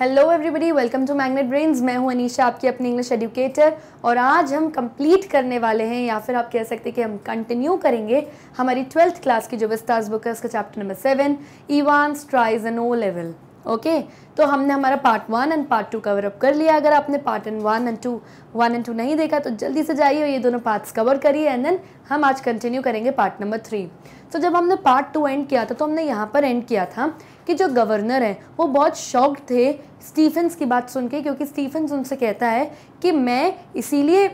Hello everybody welcome to Magnet Brains मैं हूं अनीशा आपकी अपनी इंग्लिश एडुकेटर और आज हम कंप्लीट करने वाले हैं या फिर आप कह सकते हैं कि हम कंटिन्यू करेंगे हमारी ट्वेल्थ क्लास की जो विस्तार बुक है उसका chapter number seven Evans tries an O level okay तो हमने हमारा part one and part two cover up कर लिया अगर आपने part and one and two one and two नहीं देखा तो जल्दी से जाइए और ये दोनों पार्ट्स कवर करिए एंड देन हम आज कंटिन्यू करेंगे पार्ट नंबर थ्री तो जब हमने पार्ट टू एंड किया था तो हमने यहाँ पर एंड किया था कि जो गवर्नर हैं वो बहुत शॉक्ड थे स्टीफन्स की बात सुन के क्योंकि स्टीफन्स उनसे कहता है कि मैं इसीलिए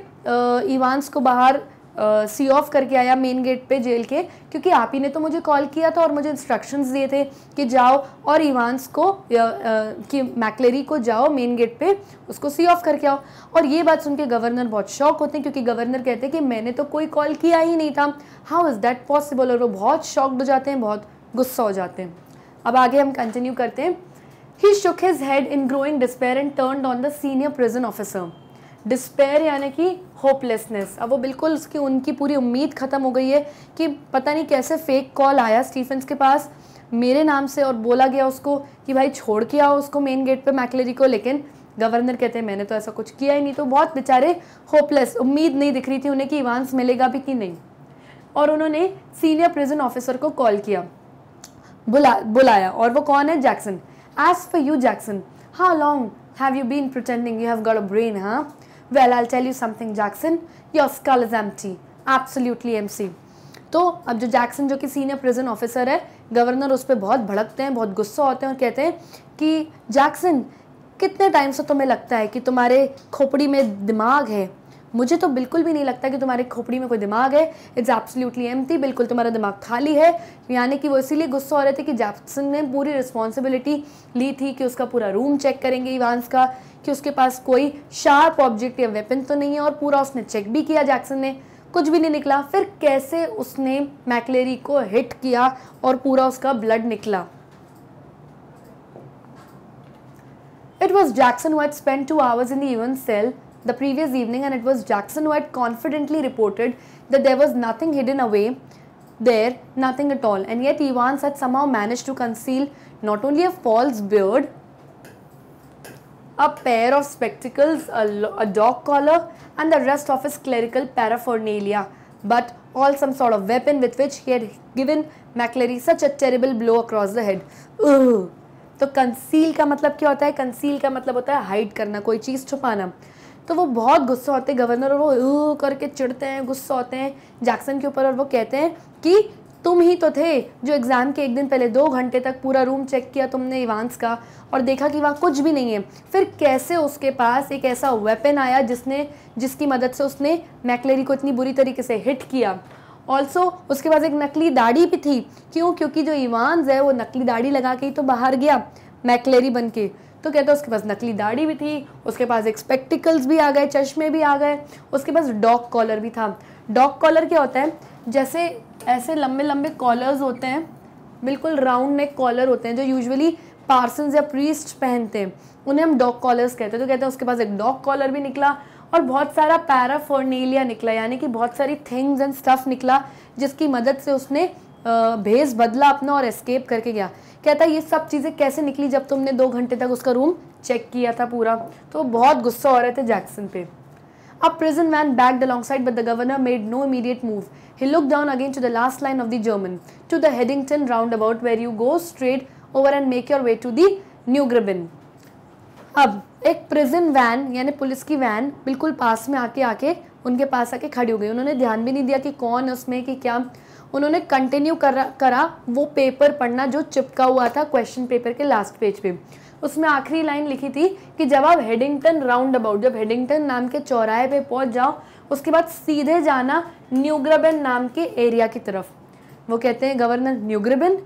इवान्स को बाहर सी ऑफ करके आया मेन गेट पे जेल के क्योंकि आप ही ने तो मुझे कॉल किया था और मुझे इंस्ट्रक्शंस दिए थे कि जाओ और इवान्स को या, आ, कि मैकलेरी को जाओ मेन गेट पे उसको सी ऑफ करके आओ और ये बात सुन के गवर्नर बहुत शौक होते हैं क्योंकि गवर्नर कहते हैं कि मैंने तो कोई कॉल किया ही नहीं था हाउ इज़ दैट पॉसिबल और वो बहुत शॉक्ड हो जाते हैं बहुत गुस्सा हो जाते हैं अब आगे हम कंटिन्यू करते हैं he shook his head in growing despair and turn on the senior prison officer despair यानी कि होपलेसनेस अब वो बिल्कुल उसकी उनकी पूरी उम्मीद ख़त्म हो गई है कि पता नहीं कैसे फेक कॉल आया स्टीफेंस के पास मेरे नाम से और बोला गया उसको कि भाई छोड़ के आओ उसको मेन गेट पे मैकलेरी को लेकिन गवर्नर कहते हैं मैंने तो ऐसा कुछ किया ही नहीं तो बहुत बेचारे होपलेस उम्मीद नहीं दिख रही थी उन्हें कि इवांस मिलेगा भी कि नहीं और उन्होंने सीनियर प्रिजन ऑफिसर को कॉल किया बुला बुलाया और वो कौन है Jackson as for you Jackson how long have you been pretending you have got a brain हाँ well I tell you something Jackson your skull is empty absolutely एम सी तो अब जो जैक्सन जो कि सीनियर प्रिजन ऑफिसर है governor उस पर बहुत भड़कते हैं बहुत गुस्सा होते हैं और कहते हैं कि जैक्सन कितने टाइम से तुम्हें लगता है कि तुम्हारे खोपड़ी में दिमाग है मुझे तो बिल्कुल भी नहीं लगता कि तुम्हारे खोपड़ी में कोई दिमाग है इट्स एब्सोल्युटली एम बिल्कुल तुम्हारा दिमाग खाली है यानी कि वो इसीलिए गुस्सा हो रहे थे कि जैक्सन ने पूरी रिस्पॉन्सिबिलिटी ली थी कि उसका पूरा रूम चेक करेंगे इवानस का कि उसके पास कोई शार्प ऑब्जेक्ट या वेपन तो नहीं है और पूरा उसने चेक भी किया जैक्सन ने कुछ भी नहीं निकला फिर कैसे उसने मैकलेरी को हिट किया और पूरा उसका ब्लड निकला It was Jackson who had spent two hours in the event cell the previous evening and it was Jackson who had confidently reported that there was nothing hidden away there, nothing at all. And yet Evans had somehow managed to conceal not only a false beard, a pair of spectacles, a, a dog collar and the rest of his clerical paraphernalia, but all some sort of weapon with which he had given McCleary such a terrible blow across the head. Ugh. So conceal का मतलब क्या होता है Conceal का मतलब होता है hide करना कोई चीज़ छुपाना तो वो बहुत गुस्सा होते हैं गवर्नर और वो करके चिढ़ते हैं गुस्सा होते हैं जैक्सन के ऊपर और वो कहते हैं कि तुम ही तो थे जो एग्ज़ाम के एक दिन पहले दो घंटे तक पूरा रूम चेक किया तुमने इवान्स का और देखा कि वहाँ कुछ भी नहीं है फिर कैसे उसके पास एक ऐसा वेपन आया जिसने जिसकी मदद से उसने मैकलेरी को इतनी बुरी तरीके से हिट किया ऑल्सो उसके पास एक नकली दाढ़ी भी थी क्यों क्योंकि जो इवान्स है वो नकली दाढ़ी लगा के ही तो बाहर गया मैकलेरी बन के तो कहते हैं उसके पास नकली दाढ़ी भी थी उसके पास एक स्पेक्टिकल्स भी आ गए चश्मे भी आ गए उसके पास डॉग कॉलर भी था डॉग कॉलर क्या होता है जैसे ऐसे लंबे लंबे कॉलर्स होते हैं बिल्कुल राउंड नेक कॉलर होते हैं जो यूजुअली पार्सन्स या प्रीस्ट पहनते हैं उन्हें हम डॉग कॉलर्स कहते हैं तो कहते हैं उसके पास एक डॉग कॉलर भी निकला और बहुत सारा पैराफोर्नेलिया निकला यानी कि बहुत सारी थिंग्स एंड स्टफ़ निकला जिसकी मदद से उसने भेज बदला अपना और एस्केप करके गया कहता ये सब चीज़ें कैसे निकली जब तुमने दो घंटे तक उसका रूम चेक किया था पूरा तो बहुत गुस्सा हो रहे थे जैक्सन पे अब prison man back alongside but the governor made no immediate move he look down again to the last line of the German to the Headington roundabout where you go straight over and make your way to the new Gribbin अब एक prison van यानी police की van बिल्कुल पास में आके आके उनके पास आके खड़ी हो गई उन्होंने ध्यान भी नहीं दिया कि कौन उसमें कि क्या उन्होंने कंटिन्यू करा करा वो पेपर पढ़ना जो चिपका हुआ था क्वेश्चन पेपर के लास्ट पेज पे उसमें आखिरी लाइन लिखी थी कि जब आप हेडिंगटन राउंड अबाउट जब हेडिंगटन नाम के चौराहे पे पहुंच जाओ उसके बाद सीधे जाना न्यूग्रबन नाम के एरिया की तरफ वो कहते हैं governor new Gribbin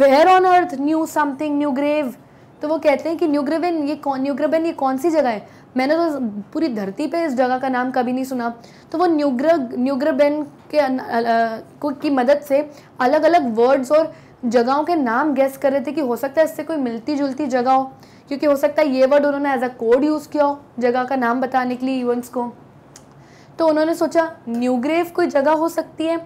where on earth new something new grave तो वो कहते हैं कि न्यूग्रबन ये कौन न्यूग्रबन ये कौन सी जगह है मैंने तो पूरी धरती पे इस जगह का नाम कभी नहीं सुना तो वो न्यूग्र न्यूग्रबेन के को की मदद से अलग अलग वर्ड्स और जगहों के नाम गैस कर रहे थे कि हो सकता है इससे कोई मिलती जुलती जगह हो क्योंकि हो सकता है ये वर्ड उन्होंने एज अ कोड यूज़ किया हो जगह का नाम बताने के लिए इवेंट्स को तो उन्होंने सोचा न्यूग्रेव कोई जगह हो सकती है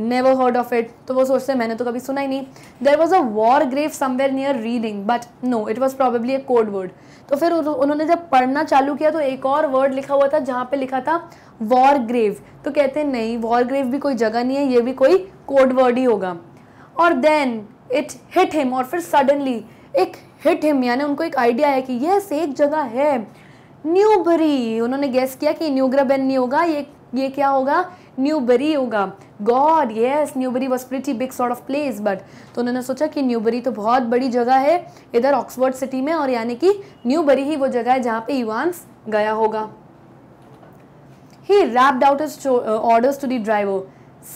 नेवर हर्ड ऑफ इट तो वो सोचते हैं मैंने तो कभी सुना ही नहीं there was a war grave somewhere near Reading but no it was probably a code word तो फिर उन्होंने जब पढ़ना चालू किया तो एक और वर्ड लिखा हुआ था जहाँ पे लिखा था वॉर ग्रेव तो कहते हैं नहीं वॉर ग्रेव भी कोई जगह नहीं है ये भी कोई कोड वर्ड ही होगा और देन इट हिट हिम और फिर सडनली एक हिट हिम यानी उनको एक आइडिया है कि यस एक जगह है न्यूबरी उन्होंने गेस किया कि न्यूग्रबेन नहीं होगा ये ये क्या होगा न्यूबरी होगा God yes Newbury was pretty big sort of place but तो उन्होंने सोचा कि न्यूबरी तो बहुत बड़ी जगह है इधर ऑक्सफोर्ड सिटी में और यानी कि न्यूबरी ही वो जगह है जहाँ पे इवान्स गया होगा he rapped out his orders to the driver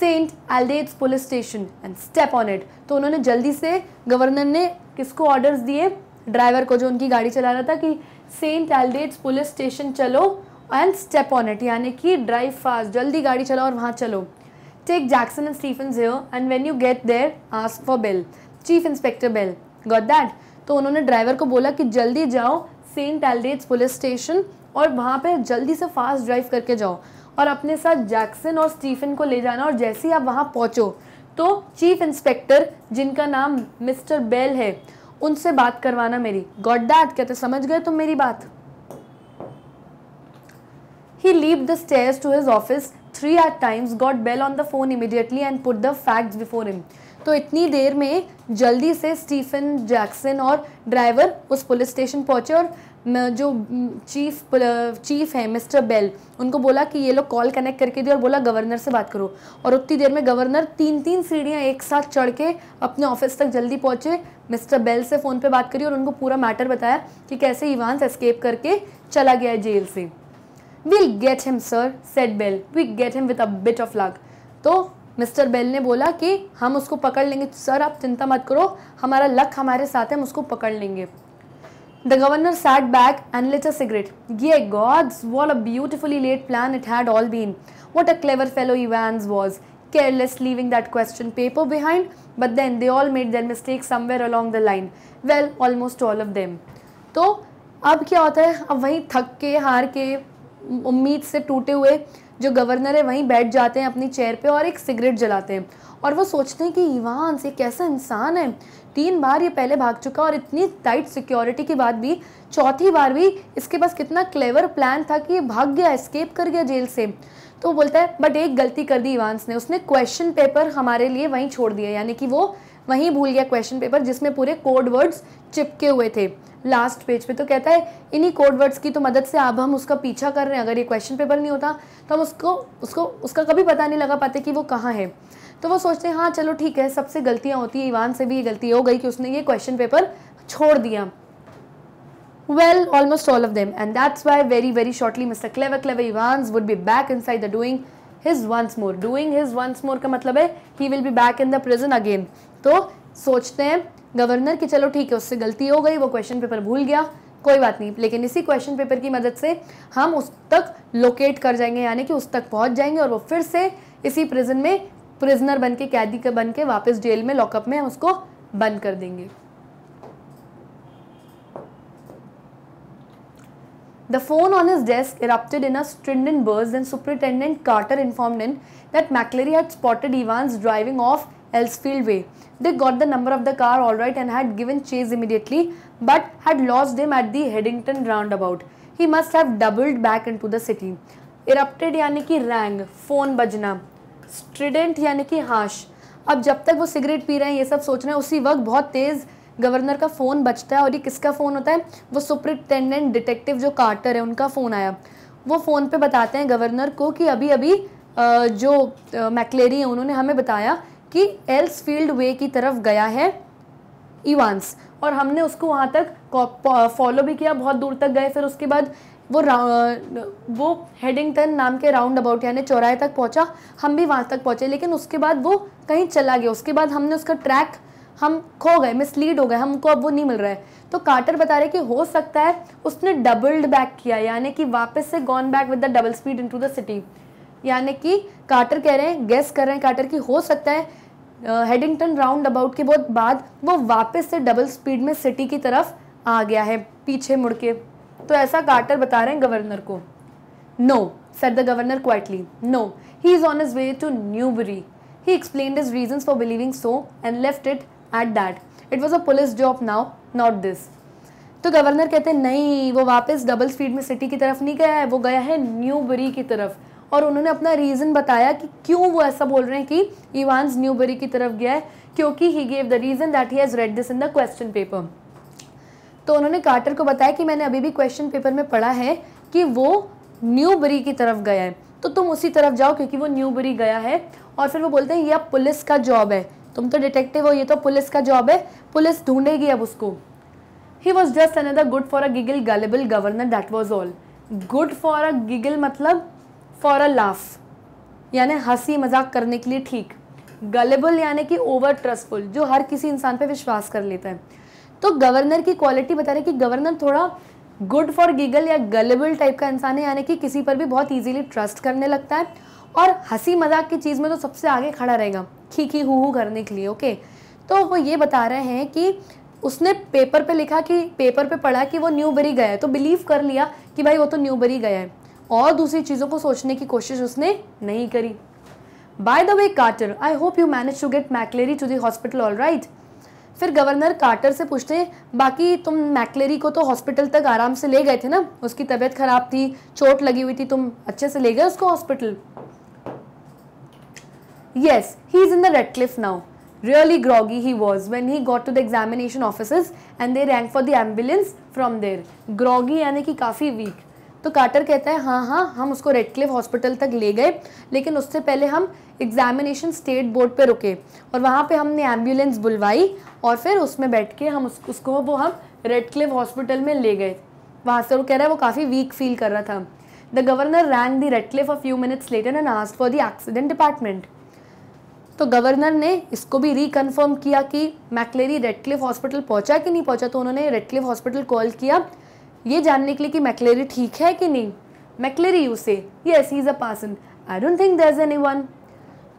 Saint Aldates police station and step on it तो उन्होंने जल्दी से गवर्नर ने किसको ऑर्डर्स दिए ड्राइवर को जो उनकी गाड़ी चला रहा था कि सेंट एल्डेट्स पुलिस स्टेशन चलो एंड स्टेप ऑन इट यानी कि ड्राइव फास्ट जल्दी गाड़ी चलाओ और वहाँ चलो take Jackson and Stephen here and when you get there ask for Bell chief inspector Bell got that तो उन्होंने ड्राइवर को बोला कि जल्दी जाओ सेंट एल्डेट्स पुलिस स्टेशन और वहाँ पर जल्दी से फास्ट ड्राइव करके जाओ और अपने साथ जैक्सन और स्टीफन को ले जाना और जैसे ही आप वहाँ पहुँचो तो चीफ इंस्पेक्टर जिनका नाम मिस्टर बेल है उनसे बात करवाना मेरी गॉड डैट कहते समझ गए तुम मेरी बात He leaped the stairs to his office three at times, got Bell on the phone immediately and put the facts before him. तो इतनी देर में जल्दी से स्टीफन जैक्सन और ड्राइवर उस पुलिस स्टेशन पहुंचे और जो चीफ चीफ है मिस्टर बेल उनको बोला कि ये लोग कॉल कनेक्ट करके दिए और बोला गवर्नर से बात करो और उतनी देर में गवर्नर तीन तीन सीढ़ियाँ एक साथ चढ़ के अपने ऑफिस तक जल्दी पहुंचे मिस्टर बेल से फ़ोन पे बात करी और उनको पूरा मैटर बताया कि कैसे इवान्स एस्केप करके चला गया जेल से will get him sir said Bell we get him with a bit of luck तो मिस्टर बेल ने बोला कि हम उसको पकड़ लेंगे तो सर आप चिंता मत करो हमारा लक हमारे साथ है हम उसको पकड़ लेंगे the governor sat back and lit a cigarette ये God's what a beautifully laid plan it had all been what a clever fellow Evans was careless leaving that question paper behind but then they all made their mistake somewhere along the line well almost all of them तो अब क्या होता है अब वहीं थक के हार के उम्मीद से टूटे हुए जो गवर्नर है वहीं बैठ जाते हैं अपनी चेयर पे और एक सिगरेट जलाते हैं और वो सोचते हैं कि ईवान से कैसा इंसान है तीन बार ये पहले भाग चुका और इतनी टाइट सिक्योरिटी के बाद भी चौथी बार भी इसके पास कितना क्लेवर प्लान था कि ये भाग गया एस्केप कर गया जेल से तो बोलता है बट एक गलती कर दी ईवान्स ने उसने क्वेश्चन पेपर हमारे लिए वहीं छोड़ दिया यानी कि वो वहीं भूल गया क्वेश्चन पेपर जिसमें पूरे कोड वर्ड्स चिपके हुए थे लास्ट पेज पे तो कहता है इन्हीं कोड वर्ड्स की तो मदद से अब हम उसका पीछा कर रहे हैं अगर ये क्वेश्चन पेपर नहीं होता तो हम उसको उसको उसका कभी पता नहीं लगा पाते कि वो कहाँ है तो वो सोचते हैं हाँ चलो ठीक है सबसे गलतियाँ होती है ईवान से भी ये गलती हो गई कि उसने ये क्वेश्चन पेपर छोड़ दिया almost all of them and that's why very very shortly mister clever clever Clever would be back inside the doing his once more doing his once more का मतलब है he will be back in the prison again तो सोचते हैं governor की चलो ठीक है उससे गलती हो गई वो क्वेश्चन पेपर भूल गया कोई बात नहीं लेकिन इसी क्वेश्चन पेपर की मदद से हम उस तक लोकेट कर जाएंगे यानी कि उस तक पहुंच जाएंगे और वो फिर से इसी प्रिजन में प्रिजनर बन के कैदी के बन के वापस जेल में लॉकअप में उसको बंद कर देंगे the phone on his desk erupted in a strident and superintendent Carter inform that McCleary that McCleary had Elsfield way. They got the number of the car all right and had given chase immediately but had lost them at the Headington roundabout. He must have doubled back into the city. Erupted यानी कि rang, phone बजना strident यानी कि harsh. अब जब तक वो cigarette P रहे हैं ये सब सोच रहे हैं उसी वक्त बहुत तेज़ गवर्नर का फ़ोन बजता है और ये किसका फ़ोन होता है वो सुपरिटेंडेंट डिटेक्टिव जो कार्टर है उनका फ़ोन आया वो फ़ोन पे बताते हैं गवर्नर को कि अभी अभी जो मैकलेरी है उन्होंने हमें बताया कि एल्स फील्ड वे की तरफ गया है इवान्स और हमने उसको वहाँ तक फॉलो uh, भी किया बहुत दूर तक गए फिर उसके बाद वो uh, वो हेडिंगटन नाम के राउंड अबाउट यानी चौराहे तक पहुँचा हम भी वहाँ तक पहुँचे लेकिन उसके बाद वो कहीं चला गया उसके बाद हमने उसका ट्रैक हम खो गए मिसलीड हो गए हमको अब वो नहीं मिल रहा है तो कार्टर बता रहे कि हो सकता है उसने डबल्ड बैक किया यानी कि वापस से gone back with the double speed into the city यानी कि कार्टर कह रहे हैं गेस कर रहे हैं कार्टर की हो सकता है हेडिंगटन राउंड अबाउट के बहुत बाद वो वापस से डबल स्पीड में सिटी की तरफ आ गया है पीछे मुड़ के तो ऐसा कार्टर बता रहे हैं गवर्नर को no sir the quietly no he is on his way to new Newbury. He explain his reason for believing so and left it at that it was a police job now not this तो governor कहते हैं नहीं वो वापस double speed में city की तरफ नहीं गया है वो गया है न्यूबरी की तरफ और उन्होंने अपना रीज़न बताया कि क्यों वो ऐसा बोल रहे हैं कि इवान्स न्यूबरी की तरफ गया है क्योंकि he gave the reason that he has read this in the question paper तो उन्होंने कार्टर को बताया कि मैंने अभी भी क्वेश्चन पेपर में पढ़ा है कि वो न्यूबरी की तरफ गया है तो तुम उसी तरफ जाओ क्योंकि वो न्यूबरी गया है और फिर वो बोलते हैं यह पुलिस का जॉब है तुम तो डिटेक्टिव हो ये तो पुलिस का जॉब है पुलिस ढूंढेगी अब उसको he was just another good for a giggle gullible governor that was all good for a giggle मतलब फॉर अ लाफ यानी हंसी मजाक करने के लिए ठीक गलेबल यानी कि ओवर ट्रस्टफुल जो हर किसी इंसान पे विश्वास कर लेता है तो गवर्नर की क्वालिटी बता रहे कि गवर्नर थोड़ा गुड फॉर गीगल या गलेबल टाइप का इंसान है यानी कि किसी पर भी बहुत ईजिली ट्रस्ट करने लगता है और हंसी मजाक की चीज़ में तो सबसे आगे खड़ा रहेगा खी खी हु करने के लिए ओके तो वो ये बता रहे हैं कि उसने पेपर पे लिखा कि पेपर पे पढ़ा कि वो न्यूबरी गया है तो बिलीव कर लिया कि भाई वो तो न्यूबरी गया है और दूसरी चीज़ों को सोचने की कोशिश उसने नहीं करी by the way Carter I hope you manage to get McCleary to hospital hospital all right फिर गवर्नर कार्टर से पूछते हैं बाकी तुम मैकलेरी को तो हॉस्पिटल तक आराम से ले गए थे ना उसकी तबीयत खराब थी चोट लगी हुई थी तुम अच्छे से ले गए उसको hospital yes he is in the Radcliffe now really groggy he was when he got to the examination office and they rang for the ambulance from there groggy यानी कि काफ़ी वीक तो कार्टर कहता है हाँ हाँ हम उसको रेडक्लिफ हॉस्पिटल तक ले गए लेकिन उससे पहले हम एग्जामिनेशन स्टेट बोर्ड पे रुके और वहाँ पे हमने एम्बुलेंस बुलवाई और फिर उसमें बैठ के हम उस, उसको वो हम रेडक्लिफ हॉस्पिटल में ले गए वहाँ से वो कह रहा है वो काफ़ी वीक फील कर रहा था the governor rang the Radcliffe of few minutes later and asked for the accident department तो गवर्नर ने इसको भी रिकन्फर्म किया कि मैकलेरी रेडक्लिफ हॉस्पिटल पहुंचा कि नहीं पहुंचा तो उन्होंने रेडक्लिफ हॉस्पिटल कॉल किया ये जानने के लिए कि मैकलेरी ठीक है कि नहीं McCleary you say yes he is a person I don't think there is anyone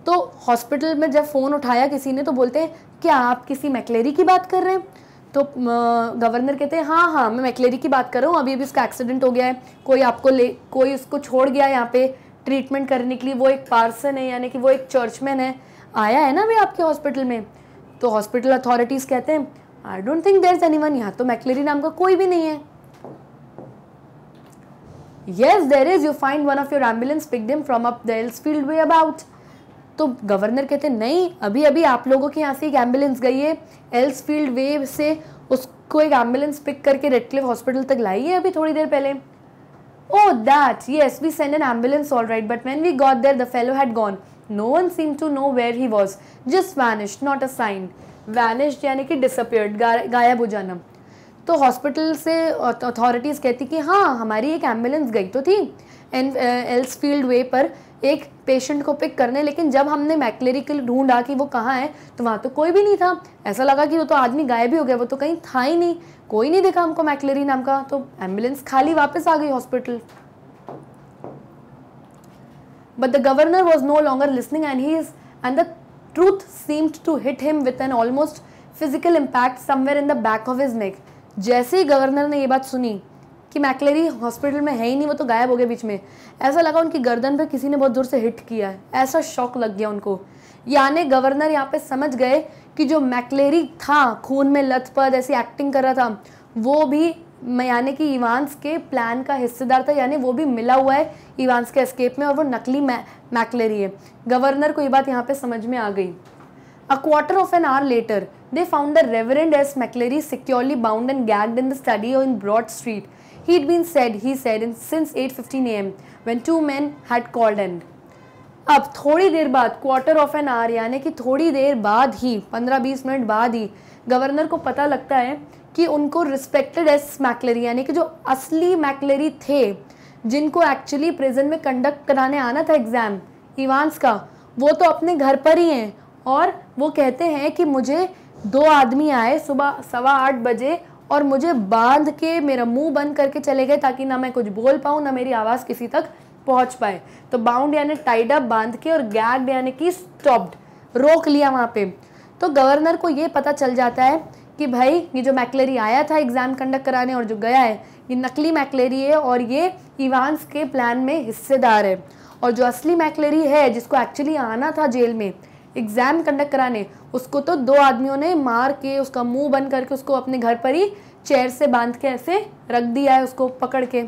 तो हॉस्पिटल में जब फ़ोन उठाया किसी ने तो बोलते हैं क्या आप किसी मैकलेरी की बात कर रहे हैं तो गवर्नर कहते हैं हाँ हाँ मैं मैकलेरी की बात कर रहा हूँ अभी अभी उसका एक्सीडेंट हो गया है कोई आपको ले कोई उसको छोड़ गया यहाँ पे ट्रीटमेंट करने के लिए वो एक पार्सन है यानी कि वो एक चर्चमैन है आया है ना अभी आपके हॉस्पिटल में तो हॉस्पिटल अथॉरिटीज़ कहते हैं I don't think there is anyone यहाँ तो मैकलेरी नाम का कोई भी नहीं है yes there is you find one of your ambulance pick him from up Elsfield way about तो गवर्नर कहते नहीं अभी अभी आप लोगों के यहाँ से एक एम्बुलेंस गई है एल्स फील्ड वे से उसको एक एम्बुलेंस पिक करके रेडक्लिफ हॉस्पिटल तक लाई है अभी थोड़ी देर पहले oh that yes we send an ambulance all right but when we got there the fellow had gone no one seem to know where he was just vanish not a sign vanished यानी कि disappeared गायब हो जाना तो hospital से authorities कहती कि हाँ हमारी एक एम्बुलेंस गई तो थी एन एल्स फील्ड वे पर एक पेशेंट को पिक करने लेकिन जब हमने मैकलेरी के ढूंढा कि वो कहाँ है तो वहाँ तो कोई भी नहीं था ऐसा लगा कि वो तो आदमी गायब ही हो गया वो तो कहीं था ही नहीं कोई नहीं देखा हमको मैकलेरी नाम का तो एम्बुलेंस खाली वापस आ गई hospital but the governor was no longer listening and he is and the truth seemed to hit him with an almost physical impact somewhere in the back of his neck जैसे ही governor ने ये बात सुनी कि McLeary hospital में है ही नहीं वो तो गायब हो गए बीच में ऐसा लगा उनकी गर्दन पर किसी ने बहुत ज़ोर से हिट किया है ऐसा शौक लग गया उनको यानी गवर्नर यहाँ पे समझ गए कि जो मैकलेरी था खून में लथपथ ऐसी एक्टिंग कर रहा था वो भी यानी कि इवानस के प्लान का हिस्सेदार था यानी वो भी मिला हुआ है इवान्स के एस्केप में और वो नकली मै मैकलेरी है गवर्नर को ये बात यहाँ पे समझ में आ गई a quarter of an hour later They found the Reverend S. McCleary securely bound and gagged in the study in Broad Street. He had been said, he said, since 8.15 am when two men had called and अब थोड़ी देर बाद quarter of an our यानी कि थोड़ी देर बाद ही 15-20 minute बाद ही governor को पता लगता है कि उनको रिस्पेक्टेड एस मैकलरी यानी कि जो असली मैकलरी थे जिनको एक्चुअली प्रिजन में कंडक्ट कराने आना था एग्ज़ाम इवान्स का वो तो अपने घर पर ही हैं और वो कहते हैं कि मुझे दो आदमी आए सुबह सवा आठ बजे और मुझे बांध के मेरा मुंह बंद करके चले गए ताकि ना मैं कुछ बोल पाऊँ ना मेरी आवाज़ किसी तक पहुँच पाए तो बाउंड यानी टाइड अप बांध के और गैग्ड यानी कि स्टॉप्ड रोक लिया वहाँ पे तो गवर्नर को ये पता चल जाता है कि भाई ये जो मैकलेरी आया था एग्ज़ाम कंडक्ट कराने और जो गया है ये नकली मैकलेरी है और ये इवान्स के प्लान में हिस्सेदार है और जो असली मैकलेरी है जिसको एक्चुअली आना था जेल में एग्ज़ाम कंडक्ट कराने उसको तो दो आदमियों ने मार के उसका मुंह बंद करके उसको अपने घर पर ही चेयर से बांध के ऐसे रख दिया है उसको पकड़ के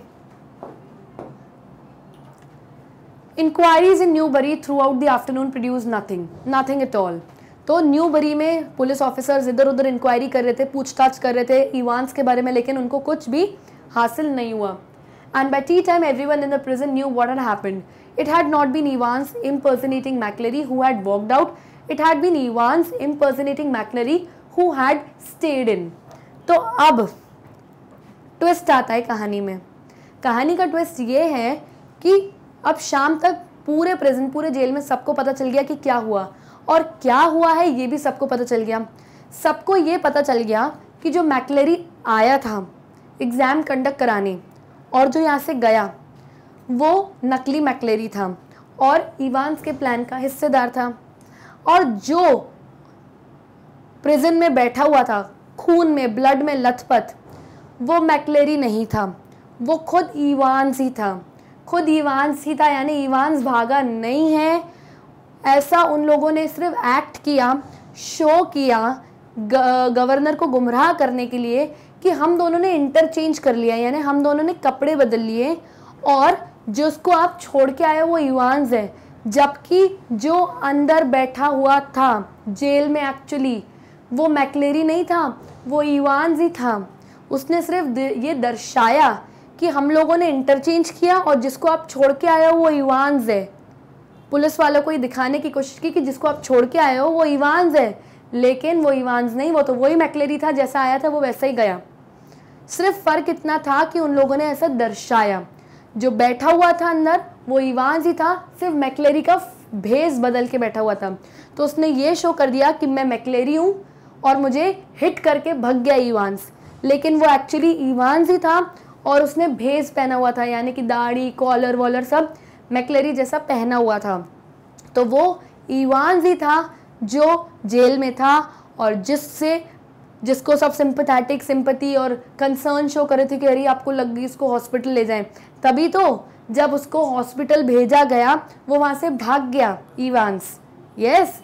inquiries in Newbury throughout the afternoon produce nothing nothing at all तो न्यू बरी में पुलिस ऑफिसर्स इधर उधर इंक्वायरी कर रहे थे पूछताछ कर रहे थे इवान्स के बारे में लेकिन उनको कुछ भी हासिल नहीं हुआ and by tea time everyone in the prison knew what had happened. It had not been Evans impersonating McCleary who had walked out. It had been Evans impersonating McCleary who had stayed in. to ab twist आता है कहानी में कहानी का twist ये है कि अब शाम तक पूरे प्रेजेंट पूरे जेल में सबको पता चल गया कि क्या हुआ और क्या हुआ है ये भी सबको पता चल गया सबको ये पता चल गया कि जो मैकलरी आया था एग्ज़ाम कंडक्ट कराने और जो यहाँ से गया वो नकली मैकलेरी था और इवान्स के प्लान का हिस्सेदार था और जो प्रिजन में बैठा हुआ था खून में ब्लड में लथपथ वो मैकलेरी नहीं था वो खुद ईवान्स ही था खुद ईवान्स ही था यानी इवान्स भागा नहीं है ऐसा उन लोगों ने सिर्फ एक्ट किया शो किया गवर्नर को गुमराह करने के लिए कि हम दोनों ने इंटरचेंज कर लिया यानी हम दोनों ने कपड़े बदल लिए और जो उसको आप छोड़ के आए वो इवान्स है जबकि जो अंदर बैठा हुआ था जेल में एक्चुअली वो मैकलेरी नहीं था वो इवान्स ही था उसने सिर्फ ये दर्शाया कि हम लोगों ने इंटरचेंज किया और जिसको आप छोड़ के आए हो वो इवान्स है पुलिस वालों को ये दिखाने की कोशिश की कि जिसको आप छोड़ के आए हो वो इवान्स है लेकिन वो इवान्स नहीं वो तो वही मैकलेरी था जैसा आया था वो वैसा ही गया सिर्फ फ़र्क इतना था कि उन लोगों ने ऐसा दर्शाया जो बैठा हुआ था अंदर वो इवान्स ही था सिर्फ मैकलेरी का भेस बदल के बैठा हुआ था तो उसने ये शो कर दिया कि मैं मैकलेरी हूँ और मुझे हिट करके भग गया इवान्स लेकिन वो एक्चुअली इवान्स ही था और उसने भेस पहना हुआ था यानी कि दाढ़ी कॉलर वॉलर सब मैकलेरी जैसा पहना हुआ था तो वो इवान्स ही था जो जेल में था और जिससे जिसको सब सिंपथेटिक सिंपति और कंसर्न शो कर रहे थे कि अरे आपको लग गई इसको हॉस्पिटल ले जाएं तभी तो जब उसको हॉस्पिटल भेजा गया वो वहाँ से भाग गया इवांस यस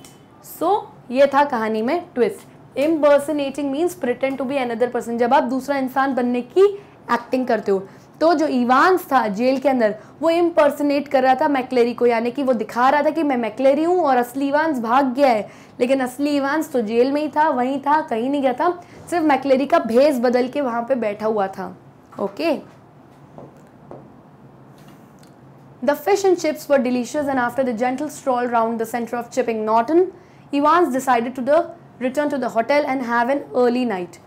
सो ये था कहानी में twist acting means pretend to be another person जब आप दूसरा इंसान बनने की एक्टिंग करते हो तो जो इवान्स था जेल के अंदर वो इम्पर्सनेट कर रहा था मैकलेरी को यानी कि वो दिखा रहा था कि मैं मैकलेरी हूँ और असली इवांस भाग गया है लेकिन असली इवांस तो जेल में ही था वहीं था कहीं नहीं गया था सिर्फ मैकलेरी का भेज बदल के वहाँ पे बैठा हुआ था okay the fish and chips were delicious and after the gentle stroll round the centre of Chipping Norton Evans decided to the return to the hotel and have an early night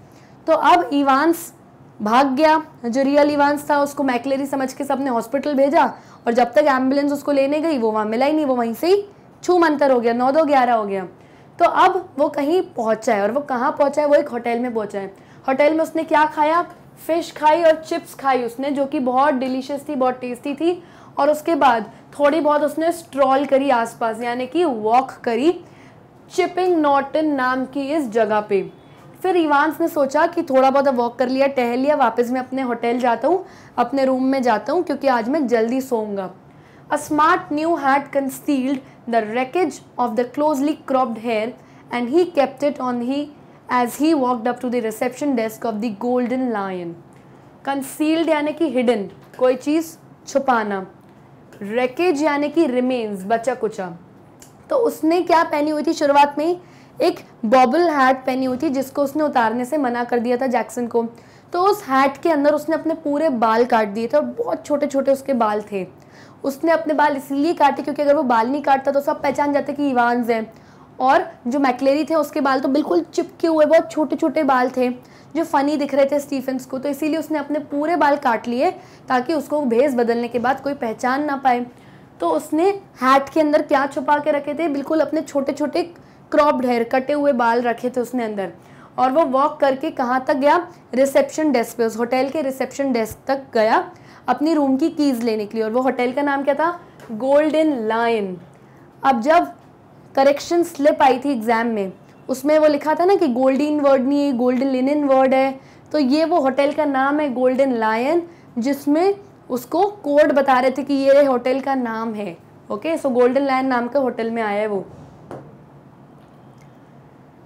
तो अब Evans भाग गया जो real Evans था उसको McLeary समझ के सबने हॉस्पिटल भेजा और जब तक एम्बुलेंस उसको लेने गई वो वहाँ मिला ही नहीं वो वहीं से ही छू मंतर हो गया नौ दो ग्यारह हो गया तो अब वो कहीं पहुँचा है और वो कहाँ पहुँचा है वो एक होटल में पहुँचा है होटल में उसने क्या खाया फिश खाई और चिप्स खाई उसने जो कि बहुत डिलीशियस थी बहुत टेस्टी थी और उसके बाद थोड़ी बहुत उसने स्ट्रॉल करी आसपास यानी कि वॉक करी चिपिंग नॉटन नाम की इस जगह पे फिर इवान्स ने सोचा कि थोड़ा बहुत वॉक कर लिया टहल लिया वापस मैं अपने होटल जाता हूँ अपने रूम में जाता हूँ क्योंकि आज मैं जल्दी सोऊंगा a smart new had concealed the wreckage of the closely cropped hair and he kept it on he as he walked up to the reception desk of the Golden Lion concealed यानी कि hidden कोई चीज़ छुपाना wreckage यानी कि remains बचा कुचा तो उसने क्या पहनी हुई थी शुरुआत में एक बॉबल हैट पहनी हुई थी जिसको उसने उतारने से मना कर दिया था जैक्सन को तो उस हैट के अंदर उसने अपने पूरे बाल काट दिए थे और बहुत छोटे छोटे उसके बाल थे उसने अपने बाल इसलिए काटे क्योंकि अगर वो बाल नहीं काटता तो सब पहचान जाते कि ईवान हैं और जो मैकलेरी थे उसके बाल तो बिल्कुल चिपके हुए बहुत छोटे छोटे बाल थे जो फ़नी दिख रहे थे स्टीफेंस को तो इसीलिए उसने अपने पूरे बाल काट लिए ताकि उसको भेस बदलने के बाद कोई पहचान ना पाए तो उसने हैट के अंदर क्या छुपा के रखे थे बिल्कुल अपने छोटे छोटे क्रॉप्ड हेयर कटे हुए बाल रखे थे उसने अंदर और वो वॉक करके कहाँ तक गया रिसेप्शन डेस्क पे उस होटल के रिसेप्शन डेस्क तक गया अपनी रूम की कीज़ लेने के लिए और वो होटल का नाम क्या था गोल्डन लाइन अब जब करेक्शन स्लिप आई थी एग्ज़ाम में उसमें वो लिखा था ना कि गोल्डन वर्ड नहीं है गोल्डन लिनन वर्ड है तो ये वो होटल का नाम है गोल्डन लायन जिसमें उसको कोड बता रहे थे कि ये होटल का नाम है ओके सो गोल्डन लायन नाम का होटल में आया है वो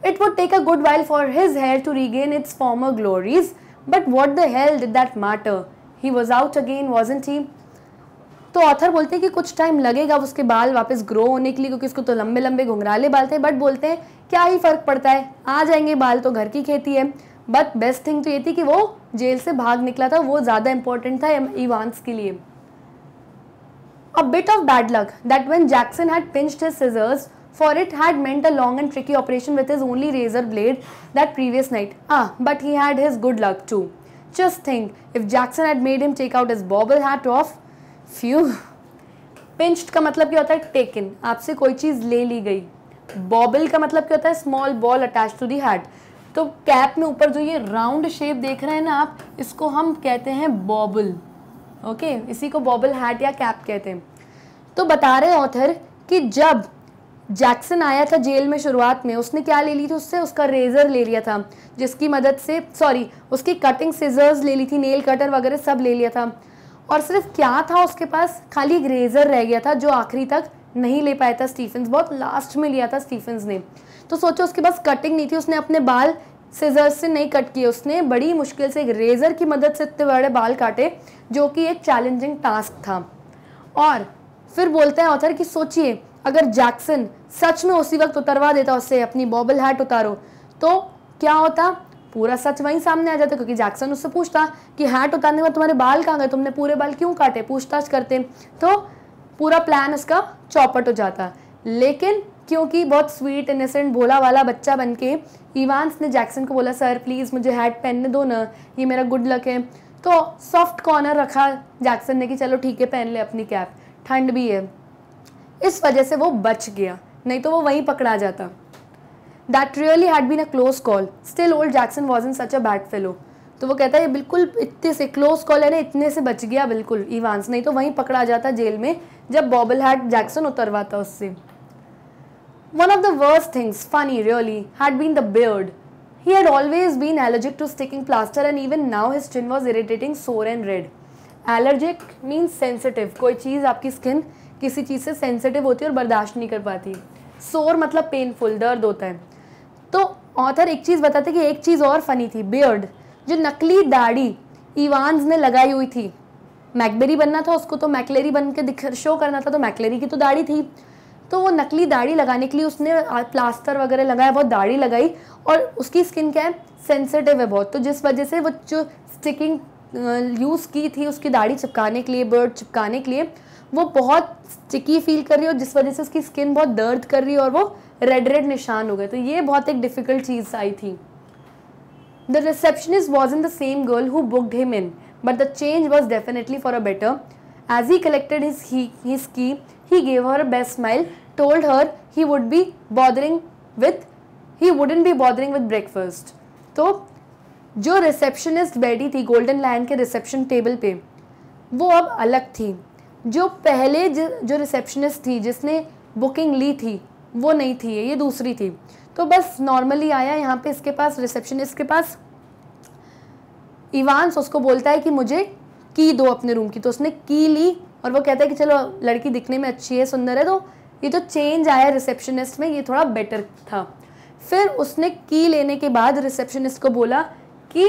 It would take a good while for his hair to regain its former glories, but what the hell did that matter? He was out again, wasn't he? तो author बोलते हैं कि कुछ टाइम लगेगा उसके बाल वापस ग्रो होने के लिए क्योंकि उसको तो लंबे लंबे घुंघराले बाल थे बट बोलते हैं क्या ही फ़र्क पड़ता है आ जाएंगे बाल तो घर की खेती है बट बेस्ट थिंग तो ये थी कि वो जेल से भाग निकला था वो ज़्यादा इंपॉर्टेंट था इवांस के लिए a bit of bad luck that when Jackson had pinched his scissors for it had meant a long and tricky operation with his only razor blade that previous night. Ah, but he had his good luck too. Just think, if Jackson had made him take out his bobble hat off, phew. Pinched का मतलब क्या होता है taken आपसे कोई चीज़ ले ली गई बॉबल का मतलब क्या होता है small ball attach to the hat तो कैप में ऊपर जो ये राउंड शेप देख रहे हैं ना आप इसको हम कहते हैं बॉबल ओके okay? इसी को बॉबल हैट या कैप कहते हैं तो बता रहे ऑथर कि जब जैक्सन आया था जेल में शुरुआत में उसने क्या ले ली थी उससे उसका रेज़र ले लिया था जिसकी मदद से सॉरी उसकी कटिंग सीजर्स ले ली थी नेल कटर वगैरह सब ले लिया था और सिर्फ क्या था उसके पास खाली एक रेज़र रह गया था जो आखिरी तक नहीं ले पाया था स्टीफन्स बहुत लास्ट में लिया था स्टीफन्स ने तो सोचो उसके पास कटिंग नहीं थी उसने अपने बाल सीजर्स से नहीं कट किए उसने बड़ी मुश्किल से एक रेज़र की मदद से इतने बड़े बाल काटे जो कि एक चैलेंजिंग टास्क था और फिर बोलते हैं ऑथर कि सोचिए अगर जैक्सन सच में उसी वक्त उतरवा देता उससे अपनी बॉबल हैट उतारो तो क्या होता पूरा सच वहीं सामने आ जाता क्योंकि जैक्सन उससे पूछता कि हैट उतारने के बाद तुम्हारे बाल कहाँ गए तुमने पूरे बाल क्यों काटे पूछताछ करते तो पूरा प्लान उसका चौपट हो जाता लेकिन क्योंकि बहुत स्वीट इनोसेंट भोला वाला बच्चा बन के इवान्स ने जैक्सन को बोला सर प्लीज़ मुझे हैट पहनने दो ना ये मेरा गुड लक है तो सॉफ्ट कॉर्नर रखा जैक्सन ने कि चलो ठीक है पहन ले अपनी कैप ठंड भी है इस वजह से वो बच गया नहीं तो वो वहीं पकड़ा जाता that really had been a close call still old Jackson was in such a bad fellow तो वो कहता है ये बिल्कुल इतने से क्लोज कॉल है ना इतने से बच गया बिल्कुल इवान्स नहीं तो वहीं पकड़ा जाता जेल में जब बॉबल हैड जैक्सन उतरवाता उससे one of the worst things funny really had been the beard he had always been allergic to sticking plaster and even now his chin was irritating sore and red allergic means sensitive कोई चीज़ आपकी skin किसी चीज़ से sensitive होती है और बर्दाश्त नहीं कर पाती सोर मतलब पेनफुल दर्द होता है तो ऑथर एक चीज़ बताते कि एक चीज़ और फनी थी बियर्ड जो नकली दाढ़ी ईवानस ने लगाई हुई थी मैकबेरी बनना था उसको तो मैकलेरी बन के दिख शो करना था तो मैकलेरी की तो दाढ़ी थी तो वो नकली दाढ़ी लगाने के लिए उसने प्लास्टर वगैरह लगाया बहुत दाढ़ी लगाई और उसकी स्किन क्या है सेंसिटिव है बहुत तो जिस वजह से वो जो स्टिकिंग यूज़ की थी उसकी दाढ़ी चिपकाने के लिए बर्ड चिपकाने के लिए वो बहुत स्टिकी फील कर रही है और जिस वजह से उसकी स्किन बहुत दर्द कर रही है और वो रेड रेड निशान हो गए तो ये बहुत एक डिफ़िकल्ट चीज़ आई थी the receptionist was in the same girl who booked him in but the change was definitely for a better as he collected his his key he gave her best smile told her he would be bothering with he wouldn't be bothering with breakfast तो जो receptionist बैठी थी Golden Lion के reception table पे वो अब अलग थी जो पहले ज, जो रिसेप्शनिस्ट थी जिसने बुकिंग ली थी वो नहीं थी ये दूसरी थी तो बस नॉर्मली आया यहाँ पे इसके पास रिसेप्शनिस्ट के पास इवान्स उसको बोलता है कि मुझे की दो अपने रूम की तो उसने की ली और वो कहता है कि चलो लड़की दिखने में अच्छी है सुंदर है तो ये जो चेंज आया रिसेप्शनिस्ट में ये थोड़ा बेटर था फिर उसने की लेने के बाद रिसेप्शनिस्ट को बोला कि